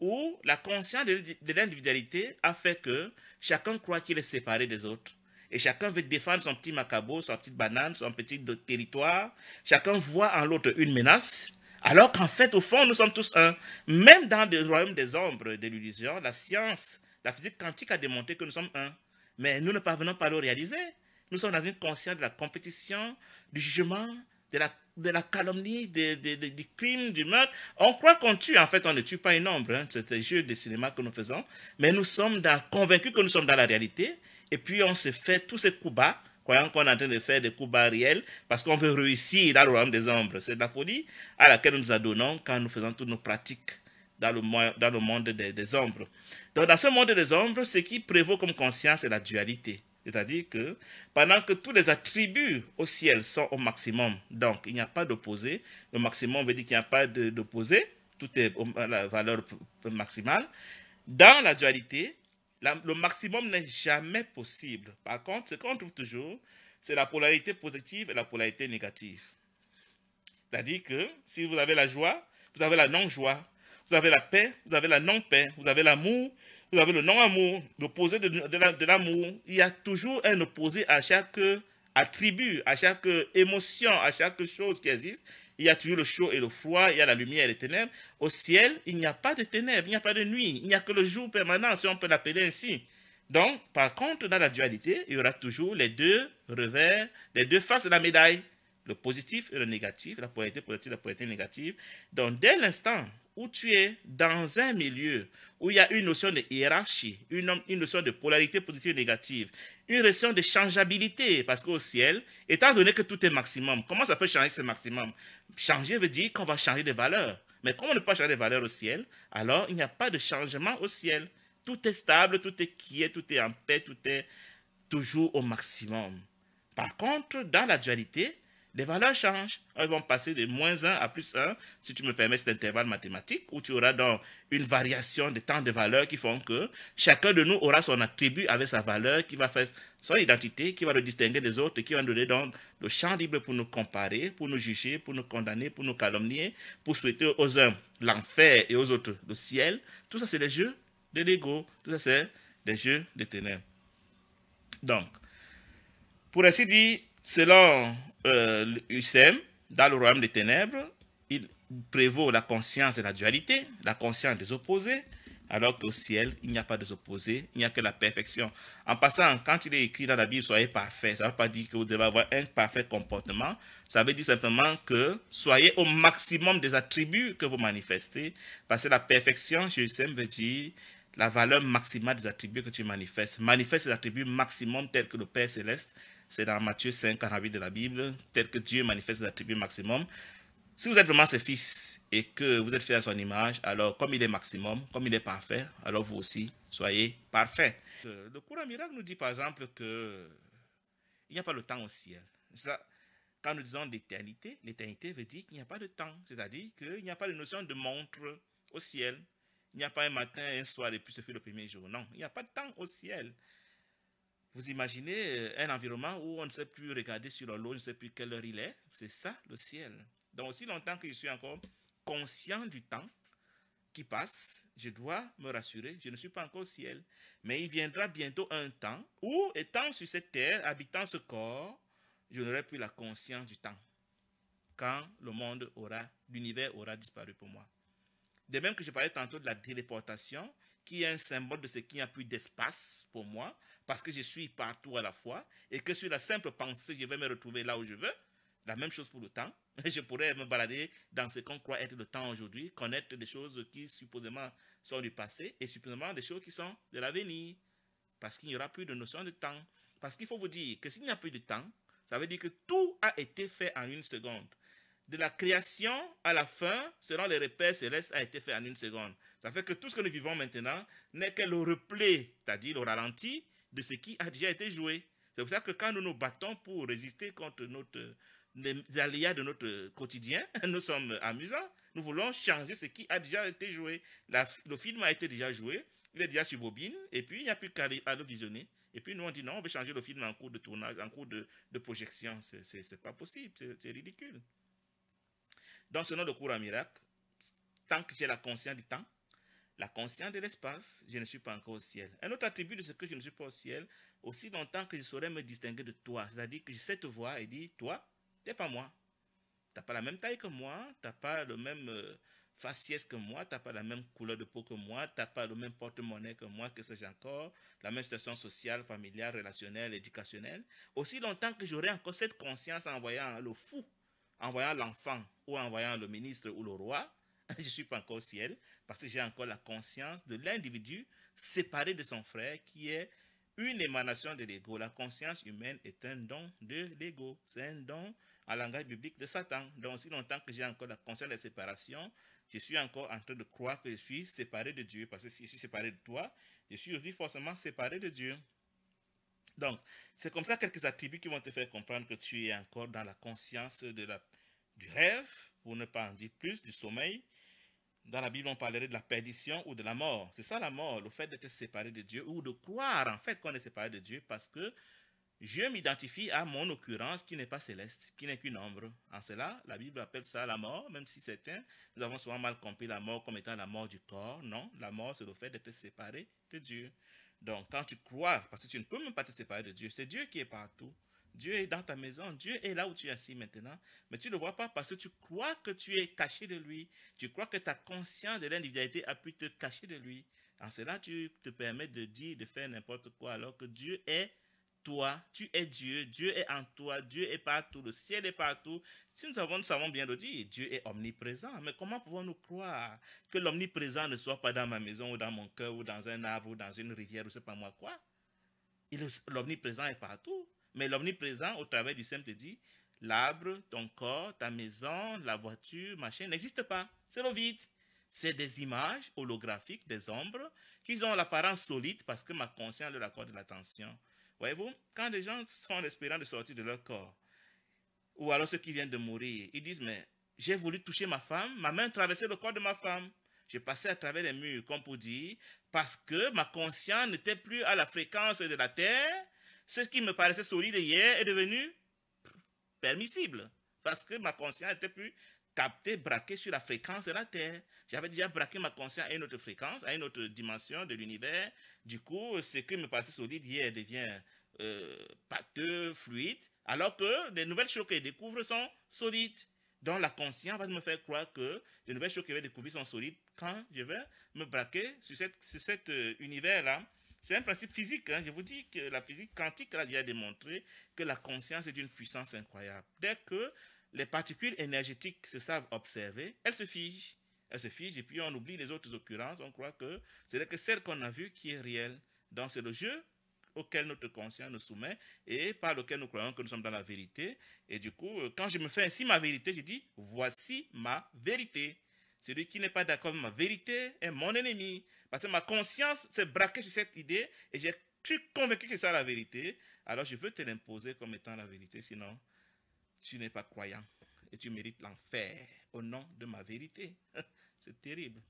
où la conscience de, l'individualité a fait que chacun croit qu'il est séparé des autres. Et chacun veut défendre son petit macabre, sa petite banane, son petit territoire. Chacun voit en l'autre une menace. Alors qu'en fait, au fond, nous sommes tous un. Même dans le royaume des ombres de l'illusion, la science, la physique quantique a démontré que nous sommes un. Mais nous ne parvenons pas à le réaliser. Nous sommes dans une conscience de la compétition, du jugement, de la, calomnie, du crime, du meurtre. On croit qu'on tue, en fait, on ne tue pas une ombre. Hein. C'est un jeu de cinéma que nous faisons. Mais nous sommes convaincus que nous sommes dans la réalité. Et puis on se fait tous ces coups bas croyant qu'on est en train de faire des coups barriels parce qu'on veut réussir dans le royaume des ombres. C'est la folie à laquelle nous nous adonnons quand nous faisons toutes nos pratiques dans le, dans le monde des, des ombres. Donc, dans ce monde des ombres, ce qui prévaut comme conscience, est la dualité. C'est-à-dire que pendant que tous les attributs au ciel sont au maximum, donc il n'y a pas d'opposé, le maximum veut dire qu'il n'y a pas d'opposé, tout est à la valeur maximale, dans la dualité, le maximum n'est jamais possible. Par contre, ce qu'on trouve toujours, c'est la polarité positive et la polarité négative. C'est-à-dire que si vous avez la joie, vous avez la non-joie. Vous avez la paix, vous avez la non-paix. Vous avez l'amour, vous avez le non-amour, l'opposé de, l'amour. Il y a toujours un opposé à chaque attribue à chaque émotion, à chaque chose qui existe, il y a toujours le chaud et le froid, il y a la lumière et les ténèbres. Au ciel, il n'y a pas de ténèbres, il n'y a pas de nuit, il n'y a que le jour permanent, si on peut l'appeler ainsi. Donc, par contre, dans la dualité, il y aura toujours les deux revers, les deux faces de la médaille, le positif et le négatif, la polarité positive, et la polarité négative. Donc, dès l'instant où tu es dans un milieu où il y a une notion de hiérarchie, une, une notion de polarité positive et négative, une notion de changeabilité, parce qu'au ciel, étant donné que tout est maximum, comment ça peut changer ce maximum Changer veut dire qu'on va changer de valeur. Mais comme on ne peut pas changer de valeur au ciel, alors il n'y a pas de changement au ciel. Tout est stable, tout est qui est, tout est en paix, tout est toujours au maximum. Par contre, dans la dualité, les valeurs changent. Elles vont passer de moins 1 à plus 1, si tu me permets cet intervalle mathématique, où tu auras donc une variation de temps de valeurs qui font que chacun de nous aura son attribut avec sa valeur qui va faire son identité, qui va le distinguer des autres, qui va nous donner donc le champ libre pour nous comparer, pour nous juger, pour nous condamner, pour nous calomnier, pour souhaiter aux uns l'enfer et aux autres le ciel. Tout ça, c'est des jeux de l'ego. Tout ça, c'est des jeux de ténèbres. Donc, pour ainsi dire, selon euh, dans le royaume des ténèbres, il prévaut la conscience et la dualité, la conscience des opposés, alors qu'au ciel, il n'y a pas des opposés, il n'y a que la perfection. En passant, quand il est écrit dans la Bible, soyez parfaits, ça ne veut pas dire que vous devez avoir un parfait comportement. Ça veut dire simplement que soyez au maximum des attributs que vous manifestez. Parce que la perfection, chez veut dire la valeur maximale des attributs que tu manifestes. Manifeste les attributs maximum tels que le Père Céleste c'est dans Matthieu 5, 48 de la Bible, tel que Dieu manifeste l'attribut maximum. Si vous êtes vraiment ses fils et que vous êtes fait à son image, alors comme il est maximum, comme il est parfait, alors vous aussi soyez parfait. Euh, le courant miracle nous dit par exemple que il n'y a pas le temps au ciel. quand nous disons d'éternité l'éternité veut dire qu'il n'y a pas de temps, c'est-à-dire qu'il n'y a pas de notion de montre au ciel. Il n'y a pas un matin, un soir et puis ce fait le premier jour. Non, il n'y a pas de temps au ciel. Vous imaginez euh, un environnement où on ne sait plus regarder sur l'horloge, on ne sait plus quelle heure il est. C'est ça, le ciel. Donc, aussi longtemps que je suis encore conscient du temps qui passe, je dois me rassurer, je ne suis pas encore au ciel. Mais il viendra bientôt un temps où, étant sur cette terre, habitant ce corps, je n'aurai plus la conscience du temps. Quand le monde aura, l'univers aura disparu pour moi. De même que je parlais tantôt de la téléportation, qui est un symbole de ce qu'il n'y a plus d'espace pour moi, parce que je suis partout à la fois, et que sur la simple pensée, je vais me retrouver là où je veux. La même chose pour le temps. Je pourrais me balader dans ce qu'on croit être le temps aujourd'hui, connaître des choses qui supposément sont du passé et supposément des choses qui sont de l'avenir. Parce qu'il n'y aura plus de notion de temps. Parce qu'il faut vous dire que s'il n'y a plus de temps, ça veut dire que tout a été fait en une seconde de la création à la fin, selon les repères célestes, a été fait en une seconde. Ça fait que tout ce que nous vivons maintenant n'est que le replay, c'est-à-dire le ralenti de ce qui a déjà été joué. C'est pour ça que quand nous nous battons pour résister contre notre, les aléas de notre quotidien, nous sommes amusants. Nous voulons changer ce qui a déjà été joué. le film a été déjà joué, il est déjà sur bobine, et puis il n'y a plus qu'à le visionner. Et puis nous, on dit non, on veut changer le film en cours de tournage, en cours de, de projection. C'est pas possible, c'est ridicule. Dans ce nom de cours à miracle, tant que j'ai la conscience du temps, la conscience de l'espace, je ne suis pas encore au ciel. Un autre attribut de ce que je ne suis pas au ciel, aussi longtemps que je saurais me distinguer de toi, c'est-à-dire que je sais te voir et dire, toi, t'es pas moi. Tu T'as pas la même taille que moi, tu t'as pas le même euh, faciès que moi, tu t'as pas la même couleur de peau que moi, tu t'as pas le même porte-monnaie que moi, que sais-je encore, la même situation sociale, familiale, relationnelle, éducationnelle. Aussi longtemps que j'aurai encore cette conscience en voyant le fou en voyant l'enfant ou en voyant le ministre ou le roi, je ne suis pas encore au ciel, parce que j'ai encore la conscience de l'individu séparé de son frère qui est une émanation de l'ego. La conscience humaine est un don de l'ego. C'est un don en langage biblique de Satan. Donc, si longtemps que j'ai encore la conscience de la séparation, je suis encore en train de croire que je suis séparé de Dieu. Parce que si je suis séparé de toi, je suis aussi forcément séparé de Dieu. Donc, c'est comme ça quelques attributs qui vont te faire comprendre que tu es encore dans la conscience de la, du rêve, pour ne pas en dire plus, du sommeil. Dans la Bible, on parlerait de la perdition ou de la mort. C'est ça la mort, le fait d'être séparé de Dieu ou de croire en fait qu'on est séparé de Dieu parce que je m'identifie à mon occurrence qui n'est pas céleste, qui n'est qu'une ombre. En cela, la Bible appelle ça la mort, même si certains, nous avons souvent mal compris la mort comme étant la mort du corps. Non, la mort, c'est le fait d'être séparé de Dieu. Donc, quand tu crois, parce que tu ne peux même pas te séparer de Dieu, c'est Dieu qui est partout. Dieu est dans ta maison, Dieu est là où tu es assis maintenant, mais tu ne le vois pas parce que tu crois que tu es caché de lui, tu crois que ta conscience de l'individualité a pu te cacher de lui. En cela, tu te permets de dire, de faire n'importe quoi, alors que Dieu est toi, tu es Dieu, Dieu est en toi, Dieu est partout, le ciel est partout. Si nous, nous savons bien le dire, Dieu est omniprésent, mais comment pouvons-nous croire que l'omniprésent ne soit pas dans ma maison ou dans mon cœur ou dans un arbre ou dans une rivière ou c'est pas moi quoi L'omniprésent est partout, mais l'omniprésent au travers du te dit, l'arbre, ton corps, ta maison, la voiture, machin, n'existe pas, c'est le vide. C'est des images holographiques, des ombres, qui ont l'apparence solide parce que ma conscience leur accorde l'attention. Voyez-vous, quand les gens sont espérant de sortir de leur corps, ou alors ceux qui viennent de mourir, ils disent, mais j'ai voulu toucher ma femme, ma main traversait le corps de ma femme. j'ai passé à travers les murs, comme pour dire, parce que ma conscience n'était plus à la fréquence de la terre. Ce qui me paraissait solide hier est devenu permissible, parce que ma conscience n'était plus capté, braqué sur la fréquence de la Terre. J'avais déjà braqué ma conscience à une autre fréquence, à une autre dimension de l'univers. Du coup, ce qui me passait solide hier devient euh, pâteux, fluide, alors que les nouvelles choses que découvre sont solides. Donc la conscience va me faire croire que les nouvelles choses que va découvrir sont solides quand je vais me braquer sur, cette, cet euh, univers-là. C'est un principe physique. Hein. Je vous dis que la physique quantique a déjà démontré que la conscience est d'une puissance incroyable. Dès que les particules énergétiques se savent observer, elles se figent. Elles se figent et puis on oublie les autres occurrences. On croit que c'est que celle qu'on a vue qui est réelle. Donc c'est le jeu auquel notre conscience nous soumet et par lequel nous croyons que nous sommes dans la vérité. Et du coup, euh, quand je me fais ainsi ma vérité, je dis, voici ma vérité. Celui qui n'est pas d'accord avec ma vérité est mon ennemi. Parce que ma conscience s'est braquée sur cette idée et j'ai suis convaincu que c'est la vérité. Alors je veux te l'imposer comme étant la vérité, sinon tu n'es pas croyant et tu mérites l'enfer au nom de ma vérité. c'est terrible.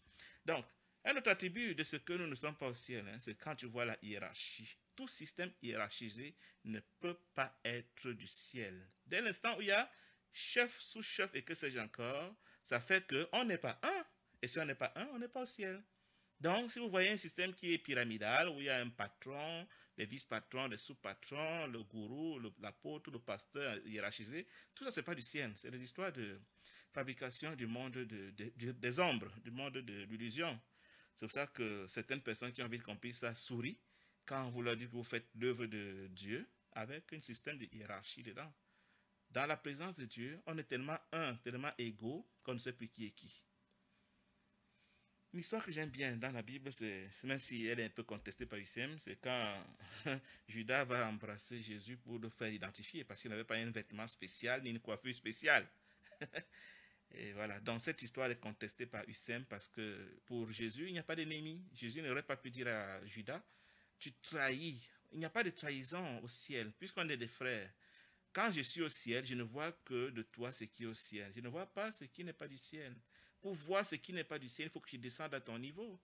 Donc, un autre attribut de ce que nous ne sommes pas au ciel, hein, c'est quand tu vois la hiérarchie. Tout système hiérarchisé ne peut pas être du ciel. Dès l'instant où il y a chef, sous-chef et que sais-je encore, ça fait qu'on n'est pas un. Et si on n'est pas un, on n'est pas au ciel. Donc, si vous voyez un système qui est pyramidal, où il y a un patron, des vice-patrons, des sous-patrons, le gourou, l'apôtre, le, le pasteur hiérarchisé, tout ça, ce n'est pas du sien. C'est des histoires de fabrication du monde de, des ombres, du monde de l'illusion. C'est pour ça que certaines personnes qui ont envie de comprendre ça sourient quand vous leur dites que vous faites l'œuvre de Dieu avec un système de hiérarchie dedans. Dans la présence de Dieu, on est tellement un, tellement égaux qu'on ne sait plus qui est qui. L'histoire que j'aime bien dans la Bible, c'est même si elle est un peu contestée par UCM, c'est quand Judas va embrasser Jésus pour le faire identifier, parce qu'il n'avait pas un vêtement spécial ni une coiffure spéciale. Et voilà, donc cette histoire est contestée par hussem parce que pour Jésus, il n'y a pas d'ennemi. Jésus n'aurait pas pu dire à Judas, tu trahis. Il n'y a pas de trahison au ciel, puisqu'on est des frères. Quand je suis au ciel, je ne vois que de toi ce qui est au ciel. Je ne vois pas ce qui n'est pas du ciel. Pour voir ce qui n'est pas du ciel, il faut que tu descendes à ton niveau.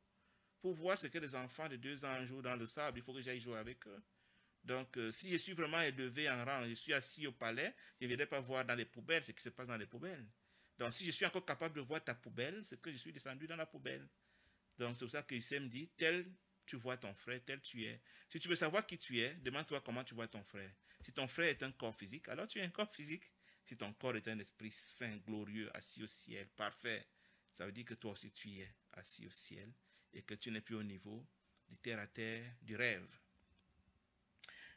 Pour voir ce que les enfants de deux ans jouent dans le sable, il faut que j'aille jouer avec eux. Donc, euh, si je suis vraiment élevé en rang, je suis assis au palais, je ne viendrai pas voir dans les poubelles ce qui se passe dans les poubelles. Donc, si je suis encore capable de voir ta poubelle, c'est que je suis descendu dans la poubelle. Donc, c'est pour ça que me dit, tel tu vois ton frère, tel tu es. Si tu veux savoir qui tu es, demande-toi comment tu vois ton frère. Si ton frère est un corps physique, alors tu es un corps physique. Si ton corps est un esprit saint, glorieux, assis au ciel, parfait, ça veut dire que toi aussi tu es assis au ciel et que tu n'es plus au niveau du terre à terre du rêve.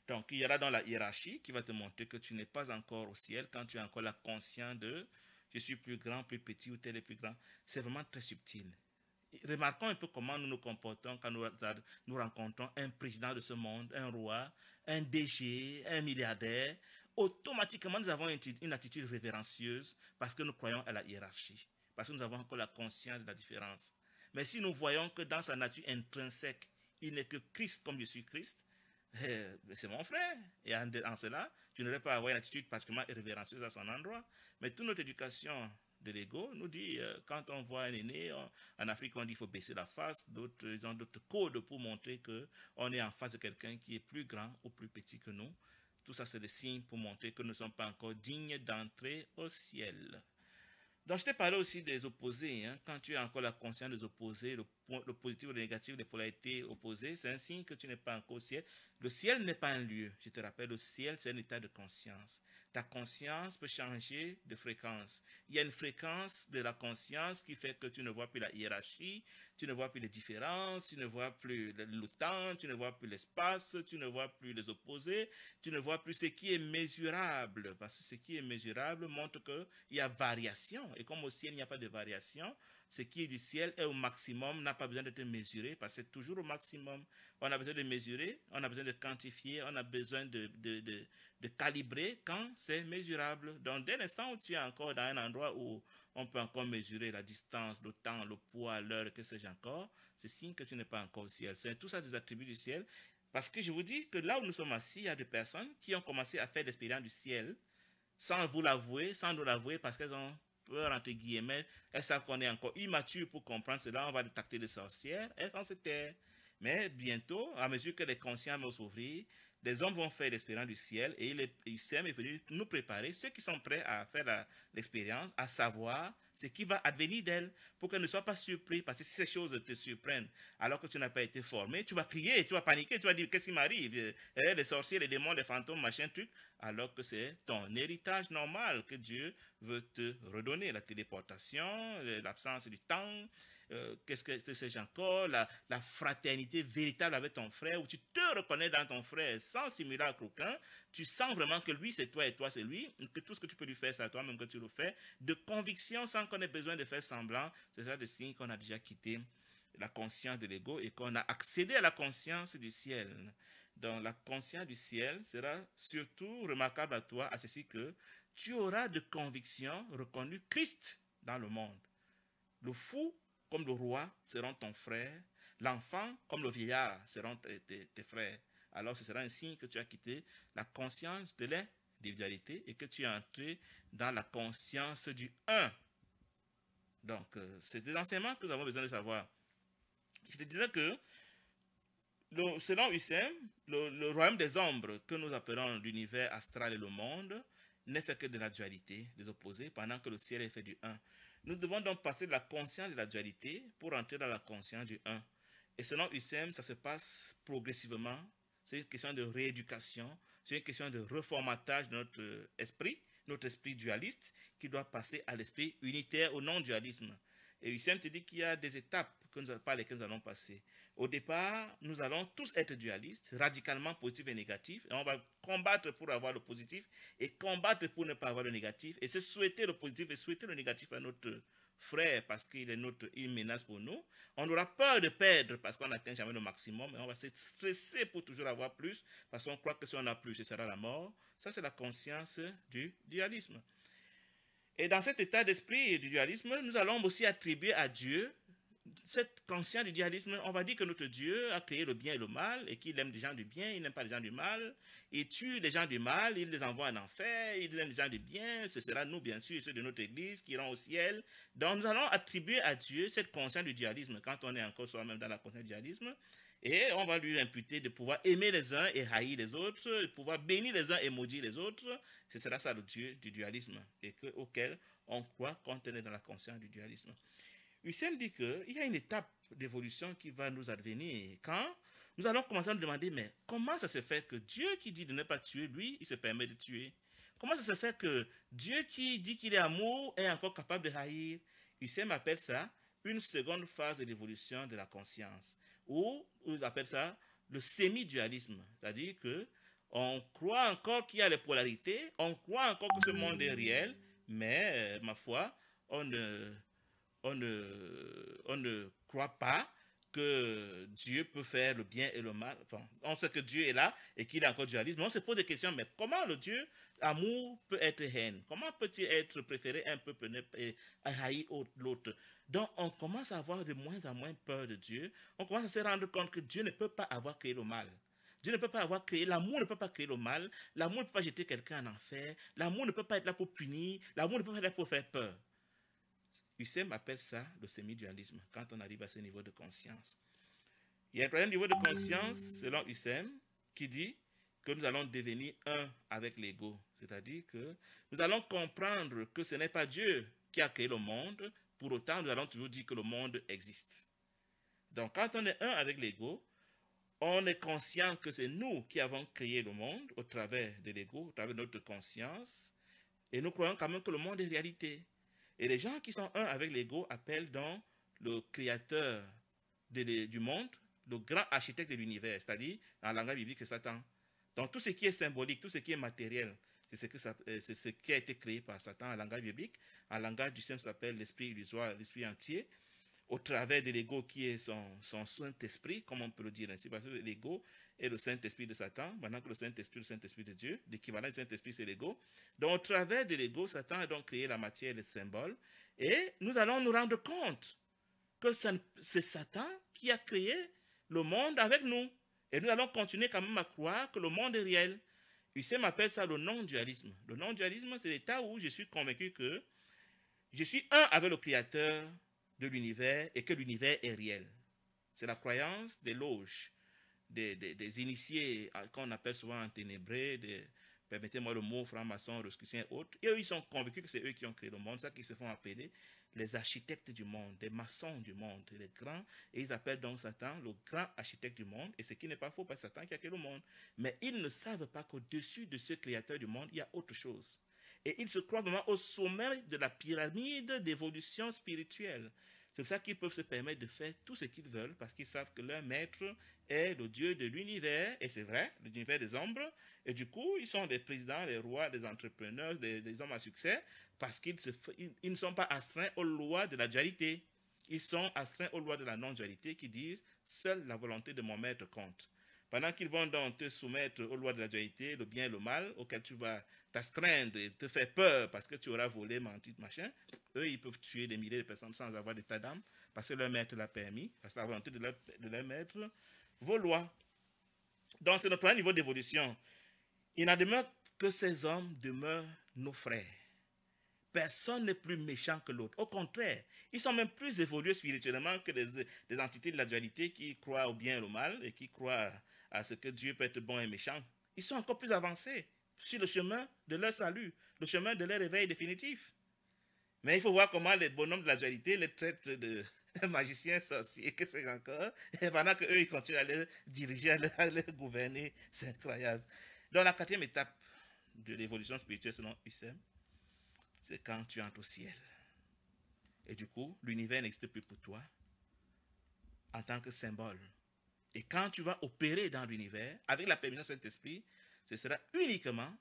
Donc, il y aura dans la hiérarchie qui va te montrer que tu n'es pas encore au ciel quand tu es encore la conscient de je suis plus grand, plus petit ou tel est plus grand. C'est vraiment très subtil. Remarquons un peu comment nous nous comportons quand nous, nous rencontrons un président de ce monde, un roi, un DG, un milliardaire. Automatiquement, nous avons une attitude révérencieuse parce que nous croyons à la hiérarchie parce que nous avons encore la conscience de la différence. Mais si nous voyons que dans sa nature intrinsèque, il n'est que Christ comme je suis Christ, eh, c'est mon frère. Et en, cela, tu n'aurais pas à avoir une attitude particulièrement irrévérencieuse à son endroit. Mais toute notre éducation de l'ego nous dit, euh, quand on voit un aîné, en Afrique, on dit qu'il faut baisser la face. D'autres, ils ont d'autres codes pour montrer qu'on est en face de quelqu'un qui est plus grand ou plus petit que nous. Tout ça, c'est des signes pour montrer que nous ne sommes pas encore dignes d'entrer au ciel. Donc, je t'ai parlé aussi des opposés. Hein. Quand tu as encore la conscience des opposés, le le positif ou le négatif, les polarités opposées, c'est un signe que tu n'es pas encore au ciel. Le ciel n'est pas un lieu, je te rappelle, le ciel, c'est un état de conscience. Ta conscience peut changer de fréquence. Il y a une fréquence de la conscience qui fait que tu ne vois plus la hiérarchie, tu ne vois plus les différences, tu ne vois plus le temps, tu ne vois plus l'espace, tu ne vois plus les opposés, tu ne vois plus ce qui est mesurable, parce que ce qui est mesurable montre qu'il y a variation. Et comme au ciel, il n'y a pas de variation, ce qui est du ciel est au maximum, n'a pas besoin d'être mesuré, parce que c'est toujours au maximum. On a besoin de mesurer, on a besoin de quantifier, on a besoin de, de, calibrer quand c'est mesurable. Donc, dès l'instant où tu es encore dans un endroit où on peut encore mesurer la distance, le temps, le poids, l'heure, que sais-je encore, c'est signe que tu n'es pas encore au ciel. C'est tout ça des attributs du ciel. Parce que je vous dis que là où nous sommes assis, il y a des personnes qui ont commencé à faire l'expérience du ciel sans vous l'avouer, sans nous l'avouer, parce qu'elles ont peur, entre guillemets, Elle savent qu'on est encore immature pour comprendre cela, on va les sorcières, elles s'en se Mais bientôt, à mesure que les consciences vont s'ouvrir, des hommes vont faire l'expérience du ciel et l'UCM est venu nous préparer, ceux qui sont prêts à faire l'expérience, à savoir ce qui va advenir d'elle, pour qu'elle ne soit pas surprise. Parce que si ces choses te surprennent alors que tu n'as pas été formé, tu vas crier, tu vas paniquer, tu vas dire qu'est-ce qui m'arrive eh, Les sorciers, les démons, les fantômes, machin, truc. Alors que c'est ton héritage normal que Dieu veut te redonner. La téléportation, l'absence du temps, euh, qu'est-ce que, c'est encore, la, la, fraternité véritable avec ton frère, où tu te reconnais dans ton frère sans simulacre aucun, tu sens vraiment que lui c'est toi et toi c'est lui, que tout ce que tu peux lui faire c'est à toi même que tu le fais, de conviction sans qu'on ait besoin de faire semblant, c'est ça le signe qu'on a déjà quitté la conscience de l'ego et qu'on a accédé à la conscience du ciel. Donc la conscience du ciel sera surtout remarquable à toi à ceci que tu auras de conviction reconnu Christ dans le monde. Le fou comme le roi seront ton frère, l'enfant comme le vieillard seront tes, frères. Alors ce sera un signe que tu as quitté la conscience de l'individualité et que tu es entré dans la conscience du un. Donc euh, c'est des enseignements que nous avons besoin de savoir. Je te disais que selon Hussein, le, le, royaume des ombres que nous appelons l'univers astral et le monde n'est fait que de la dualité, des opposés, pendant que le ciel est fait du un. Nous devons donc passer de la conscience de la dualité pour entrer dans la conscience du un. Et selon UCM, ça se passe progressivement. C'est une question de rééducation, c'est une question de reformatage de notre esprit, notre esprit dualiste, qui doit passer à l'esprit unitaire au non-dualisme. Et Lucien te dit qu'il y a des étapes que nous, par lesquelles nous allons passer. Au départ, nous allons tous être dualistes, radicalement positifs et négatifs. Et on va combattre pour avoir le positif et combattre pour ne pas avoir le négatif. Et c'est souhaiter le positif et souhaiter le négatif à notre frère parce qu'il est notre, une menace pour nous. On aura peur de perdre parce qu'on n'atteint jamais le maximum et on va se stresser pour toujours avoir plus parce qu'on croit que si on a plus, ce sera la mort. Ça, c'est la conscience du dualisme. Et dans cet état d'esprit du dualisme, nous allons aussi attribuer à Dieu cette conscience du dualisme. On va dire que notre Dieu a créé le bien et le mal et qu'il aime les gens du bien, il n'aime pas les gens du mal. Il tue les gens du mal, il les envoie en enfer, il aime les gens du bien. Ce sera nous, bien sûr, ceux de notre Église qui iront au ciel. Donc nous allons attribuer à Dieu cette conscience du dualisme quand on est encore soi-même dans la conscience du dualisme. Et on va lui imputer de pouvoir aimer les uns et haïr les autres, de pouvoir bénir les uns et maudire les autres. Ce sera ça le Dieu du dualisme, et auquel on croit quand on est dans la conscience du dualisme. Hussein dit qu'il y a une étape d'évolution qui va nous advenir quand nous allons commencer à nous demander, mais comment ça se fait que Dieu qui dit de ne pas tuer, lui, il se permet de tuer Comment ça se fait que Dieu qui dit qu'il est amour est encore capable de haïr Hussein appelle ça une seconde phase de l'évolution de la conscience ou on appelle ça le semi-dualisme, c'est-à-dire que on croit encore qu'il y a les polarités, on croit encore que ce monde est réel, mais euh, ma foi, on ne, on, ne, croit pas que Dieu peut faire le bien et le mal. Enfin, on sait que Dieu est là et qu'il a encore dualisme. On se pose des questions, mais comment le Dieu Amour peut être haine. Comment peut-il être préféré un peuple et haïr l'autre Donc, on commence à avoir de moins en moins peur de Dieu. On commence à se rendre compte que Dieu ne peut pas avoir créé le mal. Dieu ne peut pas avoir créé, l'amour ne peut pas créer le mal, l'amour ne peut pas jeter quelqu'un en enfer, l'amour ne peut pas être là pour punir, l'amour ne peut pas être là pour faire peur. Hussein appelle ça le semi-dualisme, quand on arrive à ce niveau de conscience. Il y a un troisième niveau de conscience, selon Hussein, qui dit que nous allons devenir un avec l'ego. C'est-à-dire que nous allons comprendre que ce n'est pas Dieu qui a créé le monde, pour autant nous allons toujours dire que le monde existe. Donc quand on est un avec l'ego, on est conscient que c'est nous qui avons créé le monde au travers de l'ego, au travers de notre conscience, et nous croyons quand même que le monde est réalité. Et les gens qui sont un avec l'ego appellent donc le créateur du monde le grand architecte de l'univers, c'est-à-dire, en langue biblique, c'est Satan. Donc tout ce qui est symbolique, tout ce qui est matériel, euh, c'est ce, qui a été créé par Satan en langage biblique. En langage du saint, s'appelle l'esprit illusoire, l'esprit entier, au travers de l'ego qui est son, Saint-Esprit, comme on peut le dire ainsi, parce que l'ego est le Saint-Esprit de Satan, maintenant que le Saint-Esprit est le Saint-Esprit de Dieu, l'équivalent du Saint-Esprit, c'est l'ego. Donc au travers de l'ego, Satan a donc créé la matière et le symbole. et nous allons nous rendre compte que c'est Satan qui a créé le monde avec nous. Et nous allons continuer quand même à croire que le monde est réel. Il m'appelle ça le non-dualisme. Le non-dualisme, c'est l'état où je suis convaincu que je suis un avec le Créateur de l'univers et que l'univers est réel. C'est la croyance des loges, des, initiés, euh, qu'on appelle souvent ténébré des, permettez-moi le mot, franc-maçon, rusticien et autres, et eux, ils sont convaincus que c'est eux qui ont créé le monde, ça qu'ils se font appeler les architectes du monde, les maçons du monde, les grands, et ils appellent donc Satan le grand architecte du monde, et ce qui n'est pas faux, parce que Satan qui a créé le monde. Mais ils ne savent pas qu'au-dessus de ce créateur du monde, il y a autre chose. Et ils se croient vraiment au sommet de la pyramide d'évolution spirituelle. C'est pour ça qu'ils peuvent se permettre de faire tout ce qu'ils veulent parce qu'ils savent que leur maître est le Dieu de l'univers, et c'est vrai, l'univers des ombres. Et du coup, ils sont des présidents, des rois, des entrepreneurs, des, hommes à succès parce qu'ils ne sont pas astreints aux lois de la dualité. Ils sont astreints aux lois de la non-dualité qui disent seule la volonté de mon maître compte. Pendant qu'ils vont donc te soumettre aux lois de la dualité, le bien et le mal, auquel tu vas t'astreindre, et te fait peur parce que tu auras volé, menti, machin, eux, ils peuvent tuer des milliers de personnes sans avoir d'état d'âme parce que leur maître l'a permis, parce que la volonté de leur, de leur maître, vos lois. Donc, c'est notre niveau d'évolution. Il n'en demeure que ces hommes demeurent nos frères. Personne n'est plus méchant que l'autre. Au contraire, ils sont même plus évolués spirituellement que des les, entités de la dualité qui croient au bien et au mal et qui croient à ce que Dieu peut être bon et méchant. Ils sont encore plus avancés sur le chemin de leur salut, le chemin de leur réveil définitif. Mais il faut voir comment les bonhommes de la dualité les traitent de magiciens, sorciers, que c'est encore, et pendant qu'eux, ils continuent à les diriger, à les, gouverner. C'est incroyable. Dans la quatrième étape de l'évolution spirituelle selon Husserl, c'est quand tu entres au ciel. Et du coup, l'univers n'existe plus pour toi en tant que symbole. Et quand tu vas opérer dans l'univers, avec la permission de Saint-Esprit, ce sera uniquement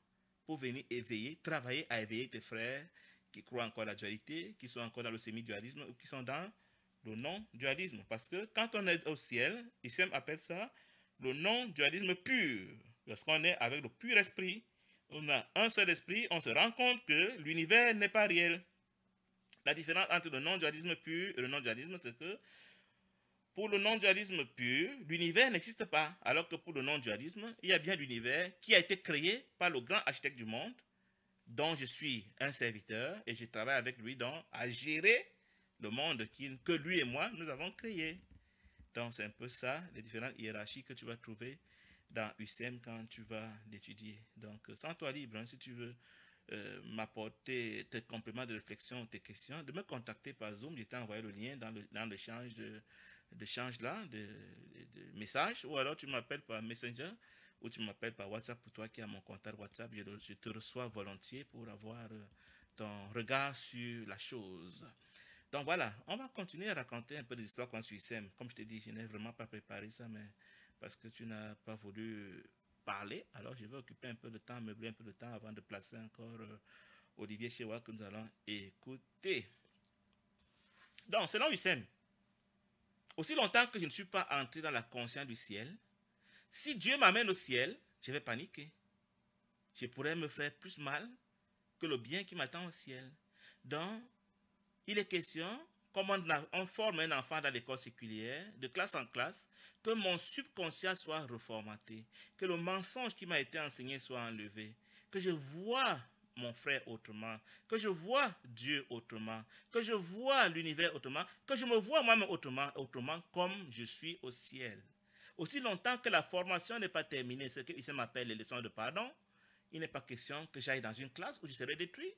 pour venir éveiller, travailler à éveiller tes frères qui croient encore à la dualité, qui sont encore dans le semi-dualisme ou qui sont dans le non-dualisme. Parce que quand on est au ciel, Islam appelle ça le non-dualisme pur. Lorsqu'on est avec le pur esprit, on a un seul esprit, on se rend compte que l'univers n'est pas réel. La différence entre le non-dualisme pur et le non-dualisme, c'est que pour le non-dualisme pur, l'univers n'existe pas, alors que pour le non-dualisme, il y a bien l'univers qui a été créé par le grand architecte du monde, dont je suis un serviteur et je travaille avec lui à gérer le monde que lui et moi, nous avons créé. Donc, c'est un peu ça, les différentes hiérarchies que tu vas trouver dans UCM quand tu vas l'étudier. Donc, sans toi libre, hein, si tu veux euh, m'apporter tes compléments de réflexion, tes questions, de me contacter par Zoom. Je t'ai envoyé le lien dans l'échange dans euh, de d'échange là, de, messages, ou alors tu m'appelles par Messenger, ou tu m'appelles par WhatsApp, pour toi qui as mon contact WhatsApp, je, te reçois volontiers pour avoir euh, ton regard sur la chose. Donc voilà, on va continuer à raconter un peu des histoires qu'on s'aime. Comme je te dis, je n'ai vraiment pas préparé ça, mais parce que tu n'as pas voulu parler, alors je vais occuper un peu de temps, meubler un peu de temps avant de placer encore euh, Olivier Chewa que nous allons écouter. Donc, selon Hussein, aussi longtemps que je ne suis pas entré dans la conscience du ciel, si Dieu m'amène au ciel, je vais paniquer. Je pourrais me faire plus mal que le bien qui m'attend au ciel. Donc, il est question, comme on, forme un enfant dans l'école séculière, de classe en classe, que mon subconscient soit reformaté, que le mensonge qui m'a été enseigné soit enlevé, que je vois mon frère autrement, que je vois Dieu autrement, que je vois l'univers autrement, que je me vois moi-même autrement, autrement comme je suis au ciel. Aussi longtemps que la formation n'est pas terminée, ce que m'appelle les leçons de pardon, il n'est pas question que j'aille dans une classe où je serai détruit.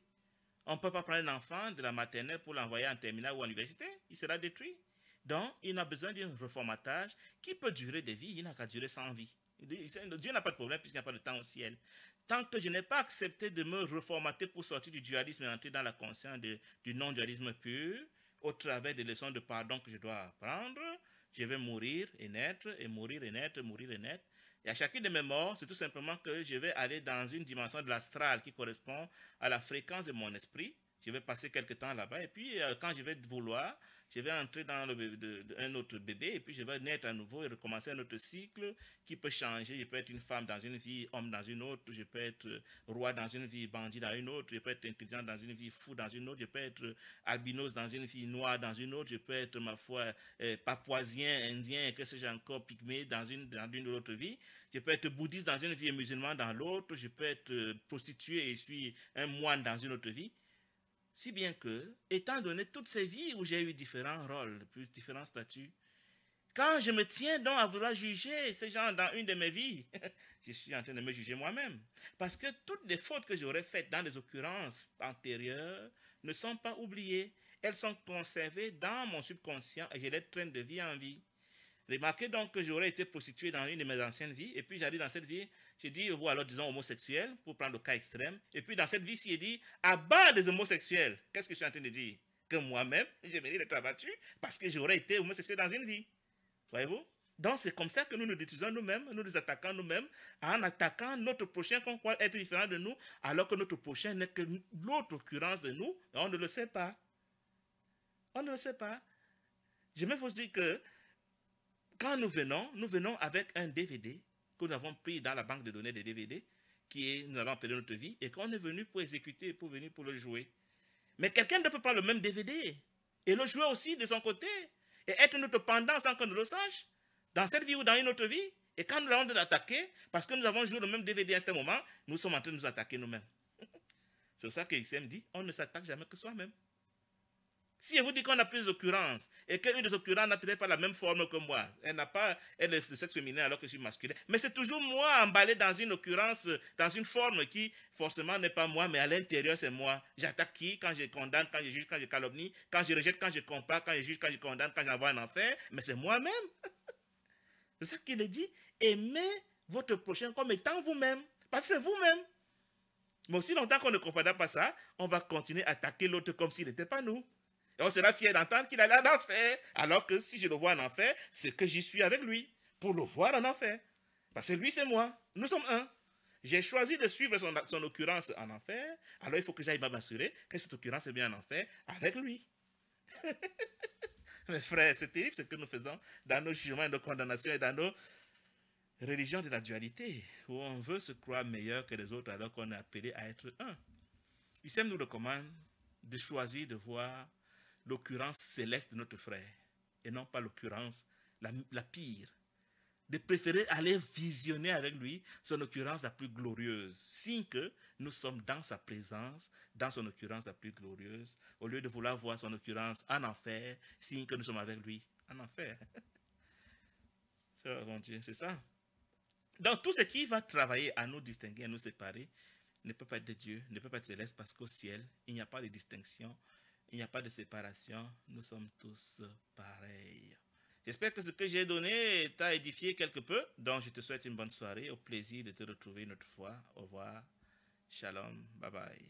On ne peut pas prendre un enfant de la maternelle pour l'envoyer en terminale ou à l'université. Il sera détruit. Donc, il a besoin d'un reformatage qui peut durer des vies. Il n'a qu'à durer sans vie. Dieu n'a pas de problème puisqu'il n'y a pas de temps au ciel tant que je n'ai pas accepté de me reformater pour sortir du dualisme et entrer dans la conscience du non-dualisme pur, au travers des leçons de pardon que je dois apprendre, je vais mourir et naître, et mourir et naître, mourir et naître. Et à chacune de mes morts, c'est tout simplement que je vais aller dans une dimension de l'astral qui correspond à la fréquence de mon esprit, je vais passer quelques temps là-bas. Et puis, quand je vais vouloir, je vais entrer dans un autre bébé. Et puis, je vais naître à nouveau et recommencer un autre cycle qui peut changer. Je peux être une femme dans une vie, homme dans une autre. Je peux être roi dans une vie, bandit dans une autre. Je peux être intelligent dans une vie, fou dans une autre. Je peux être albinos dans une vie, noir dans une autre. Je peux être, ma foi, euh, papouasien, indien, que sais-je encore, pygmée dans une, dans une autre vie. Je peux être bouddhiste dans une vie et musulman dans l'autre. Je peux être prostituée et suis un moine dans une autre vie. Si bien que, étant donné toutes ces vies où j'ai eu différents rôles, plus différents statuts, quand je me tiens donc à vouloir juger ces gens dans une de mes vies, je suis en train de me juger moi-même. Parce que toutes les fautes que j'aurais faites dans des occurrences antérieures ne sont pas oubliées. Elles sont conservées dans mon subconscient et je les traîne de vie en vie. Remarquez donc que j'aurais été prostitué dans une de mes anciennes vies, et puis j'arrive dans cette vie, j'ai dit, voilà, alors disons homosexuel, pour prendre le cas extrême, et puis dans cette vie-ci, est dit, à bas des homosexuels, qu'est-ce que je suis en train de dire Que moi-même, j'ai mérité d'être abattu parce que j'aurais été homosexuel dans une vie. Voyez-vous donc, c'est comme ça que nous nous détruisons nous-mêmes, nous nous attaquons nous-mêmes, en attaquant notre prochain qu'on croit être différent de nous, alors que notre prochain n'est que l'autre occurrence de nous, et on ne le sait pas. On ne le sait pas. Je me vous dire que quand nous venons, nous venons avec un DVD que nous avons pris dans la banque de données des DVD, qui est, nous allons perdre notre vie, et qu'on est venu pour exécuter, pour venir pour le jouer. Mais quelqu'un ne peut pas le même DVD et le jouer aussi de son côté et être notre pendant sans qu'on le sache, dans cette vie ou dans une autre vie. Et quand nous allons attaqué, parce que nous avons joué le même DVD à ce moment, nous sommes en train de nous attaquer nous-mêmes. C'est ça que XM dit, on ne s'attaque jamais que soi-même. Si elle vous dit qu'on a plus d'occurrences et qu'une des occurrences n'a peut-être pas la même forme que moi, elle n'a pas, elle est sexe féminin alors que je suis masculin, mais c'est toujours moi emballé dans une occurrence, dans une forme qui forcément n'est pas moi, mais à l'intérieur c'est moi. J'attaque qui quand je condamne, quand je juge, quand je calomnie, quand je rejette, quand je compare, quand je juge, quand je condamne, quand j'envoie un enfer, mais c'est moi-même. c'est ça qu'il dit. Aimez votre prochain comme étant vous-même, parce que c'est vous-même. Mais aussi longtemps qu'on ne comprendra pas ça, on va continuer à attaquer l'autre comme s'il n'était pas nous. Et on sera fier d'entendre qu'il allait en enfer. Alors que si je le vois en enfer, c'est que j'y suis avec lui pour le voir en enfer. Parce que lui, c'est moi. Nous sommes un. J'ai choisi de suivre son, occurrence en enfer. Alors il faut que j'aille m'assurer que cette occurrence est bien en enfer avec lui. Mes frères, c'est terrible ce que nous faisons dans nos jugements et nos condamnations et dans nos religions de la dualité, où on veut se croire meilleur que les autres alors qu'on est appelé à être un. Hussein nous recommande de choisir de voir l'occurrence céleste de notre frère et non pas l'occurrence la, pire. De préférer aller visionner avec lui son occurrence la plus glorieuse, signe que nous sommes dans sa présence, dans son occurrence la plus glorieuse, au lieu de vouloir voir son occurrence en enfer, signe que nous sommes avec lui en enfer. Mon Dieu, c'est ça. Donc tout ce qui va travailler à nous distinguer, à nous séparer, ne peut pas être de Dieu, ne peut pas être céleste, parce qu'au ciel, il n'y a pas de distinction il n'y a pas de séparation. Nous sommes tous pareils. J'espère que ce que j'ai donné t'a édifié quelque peu. Donc, je te souhaite une bonne soirée. Au plaisir de te retrouver une autre fois. Au revoir. Shalom. Bye bye.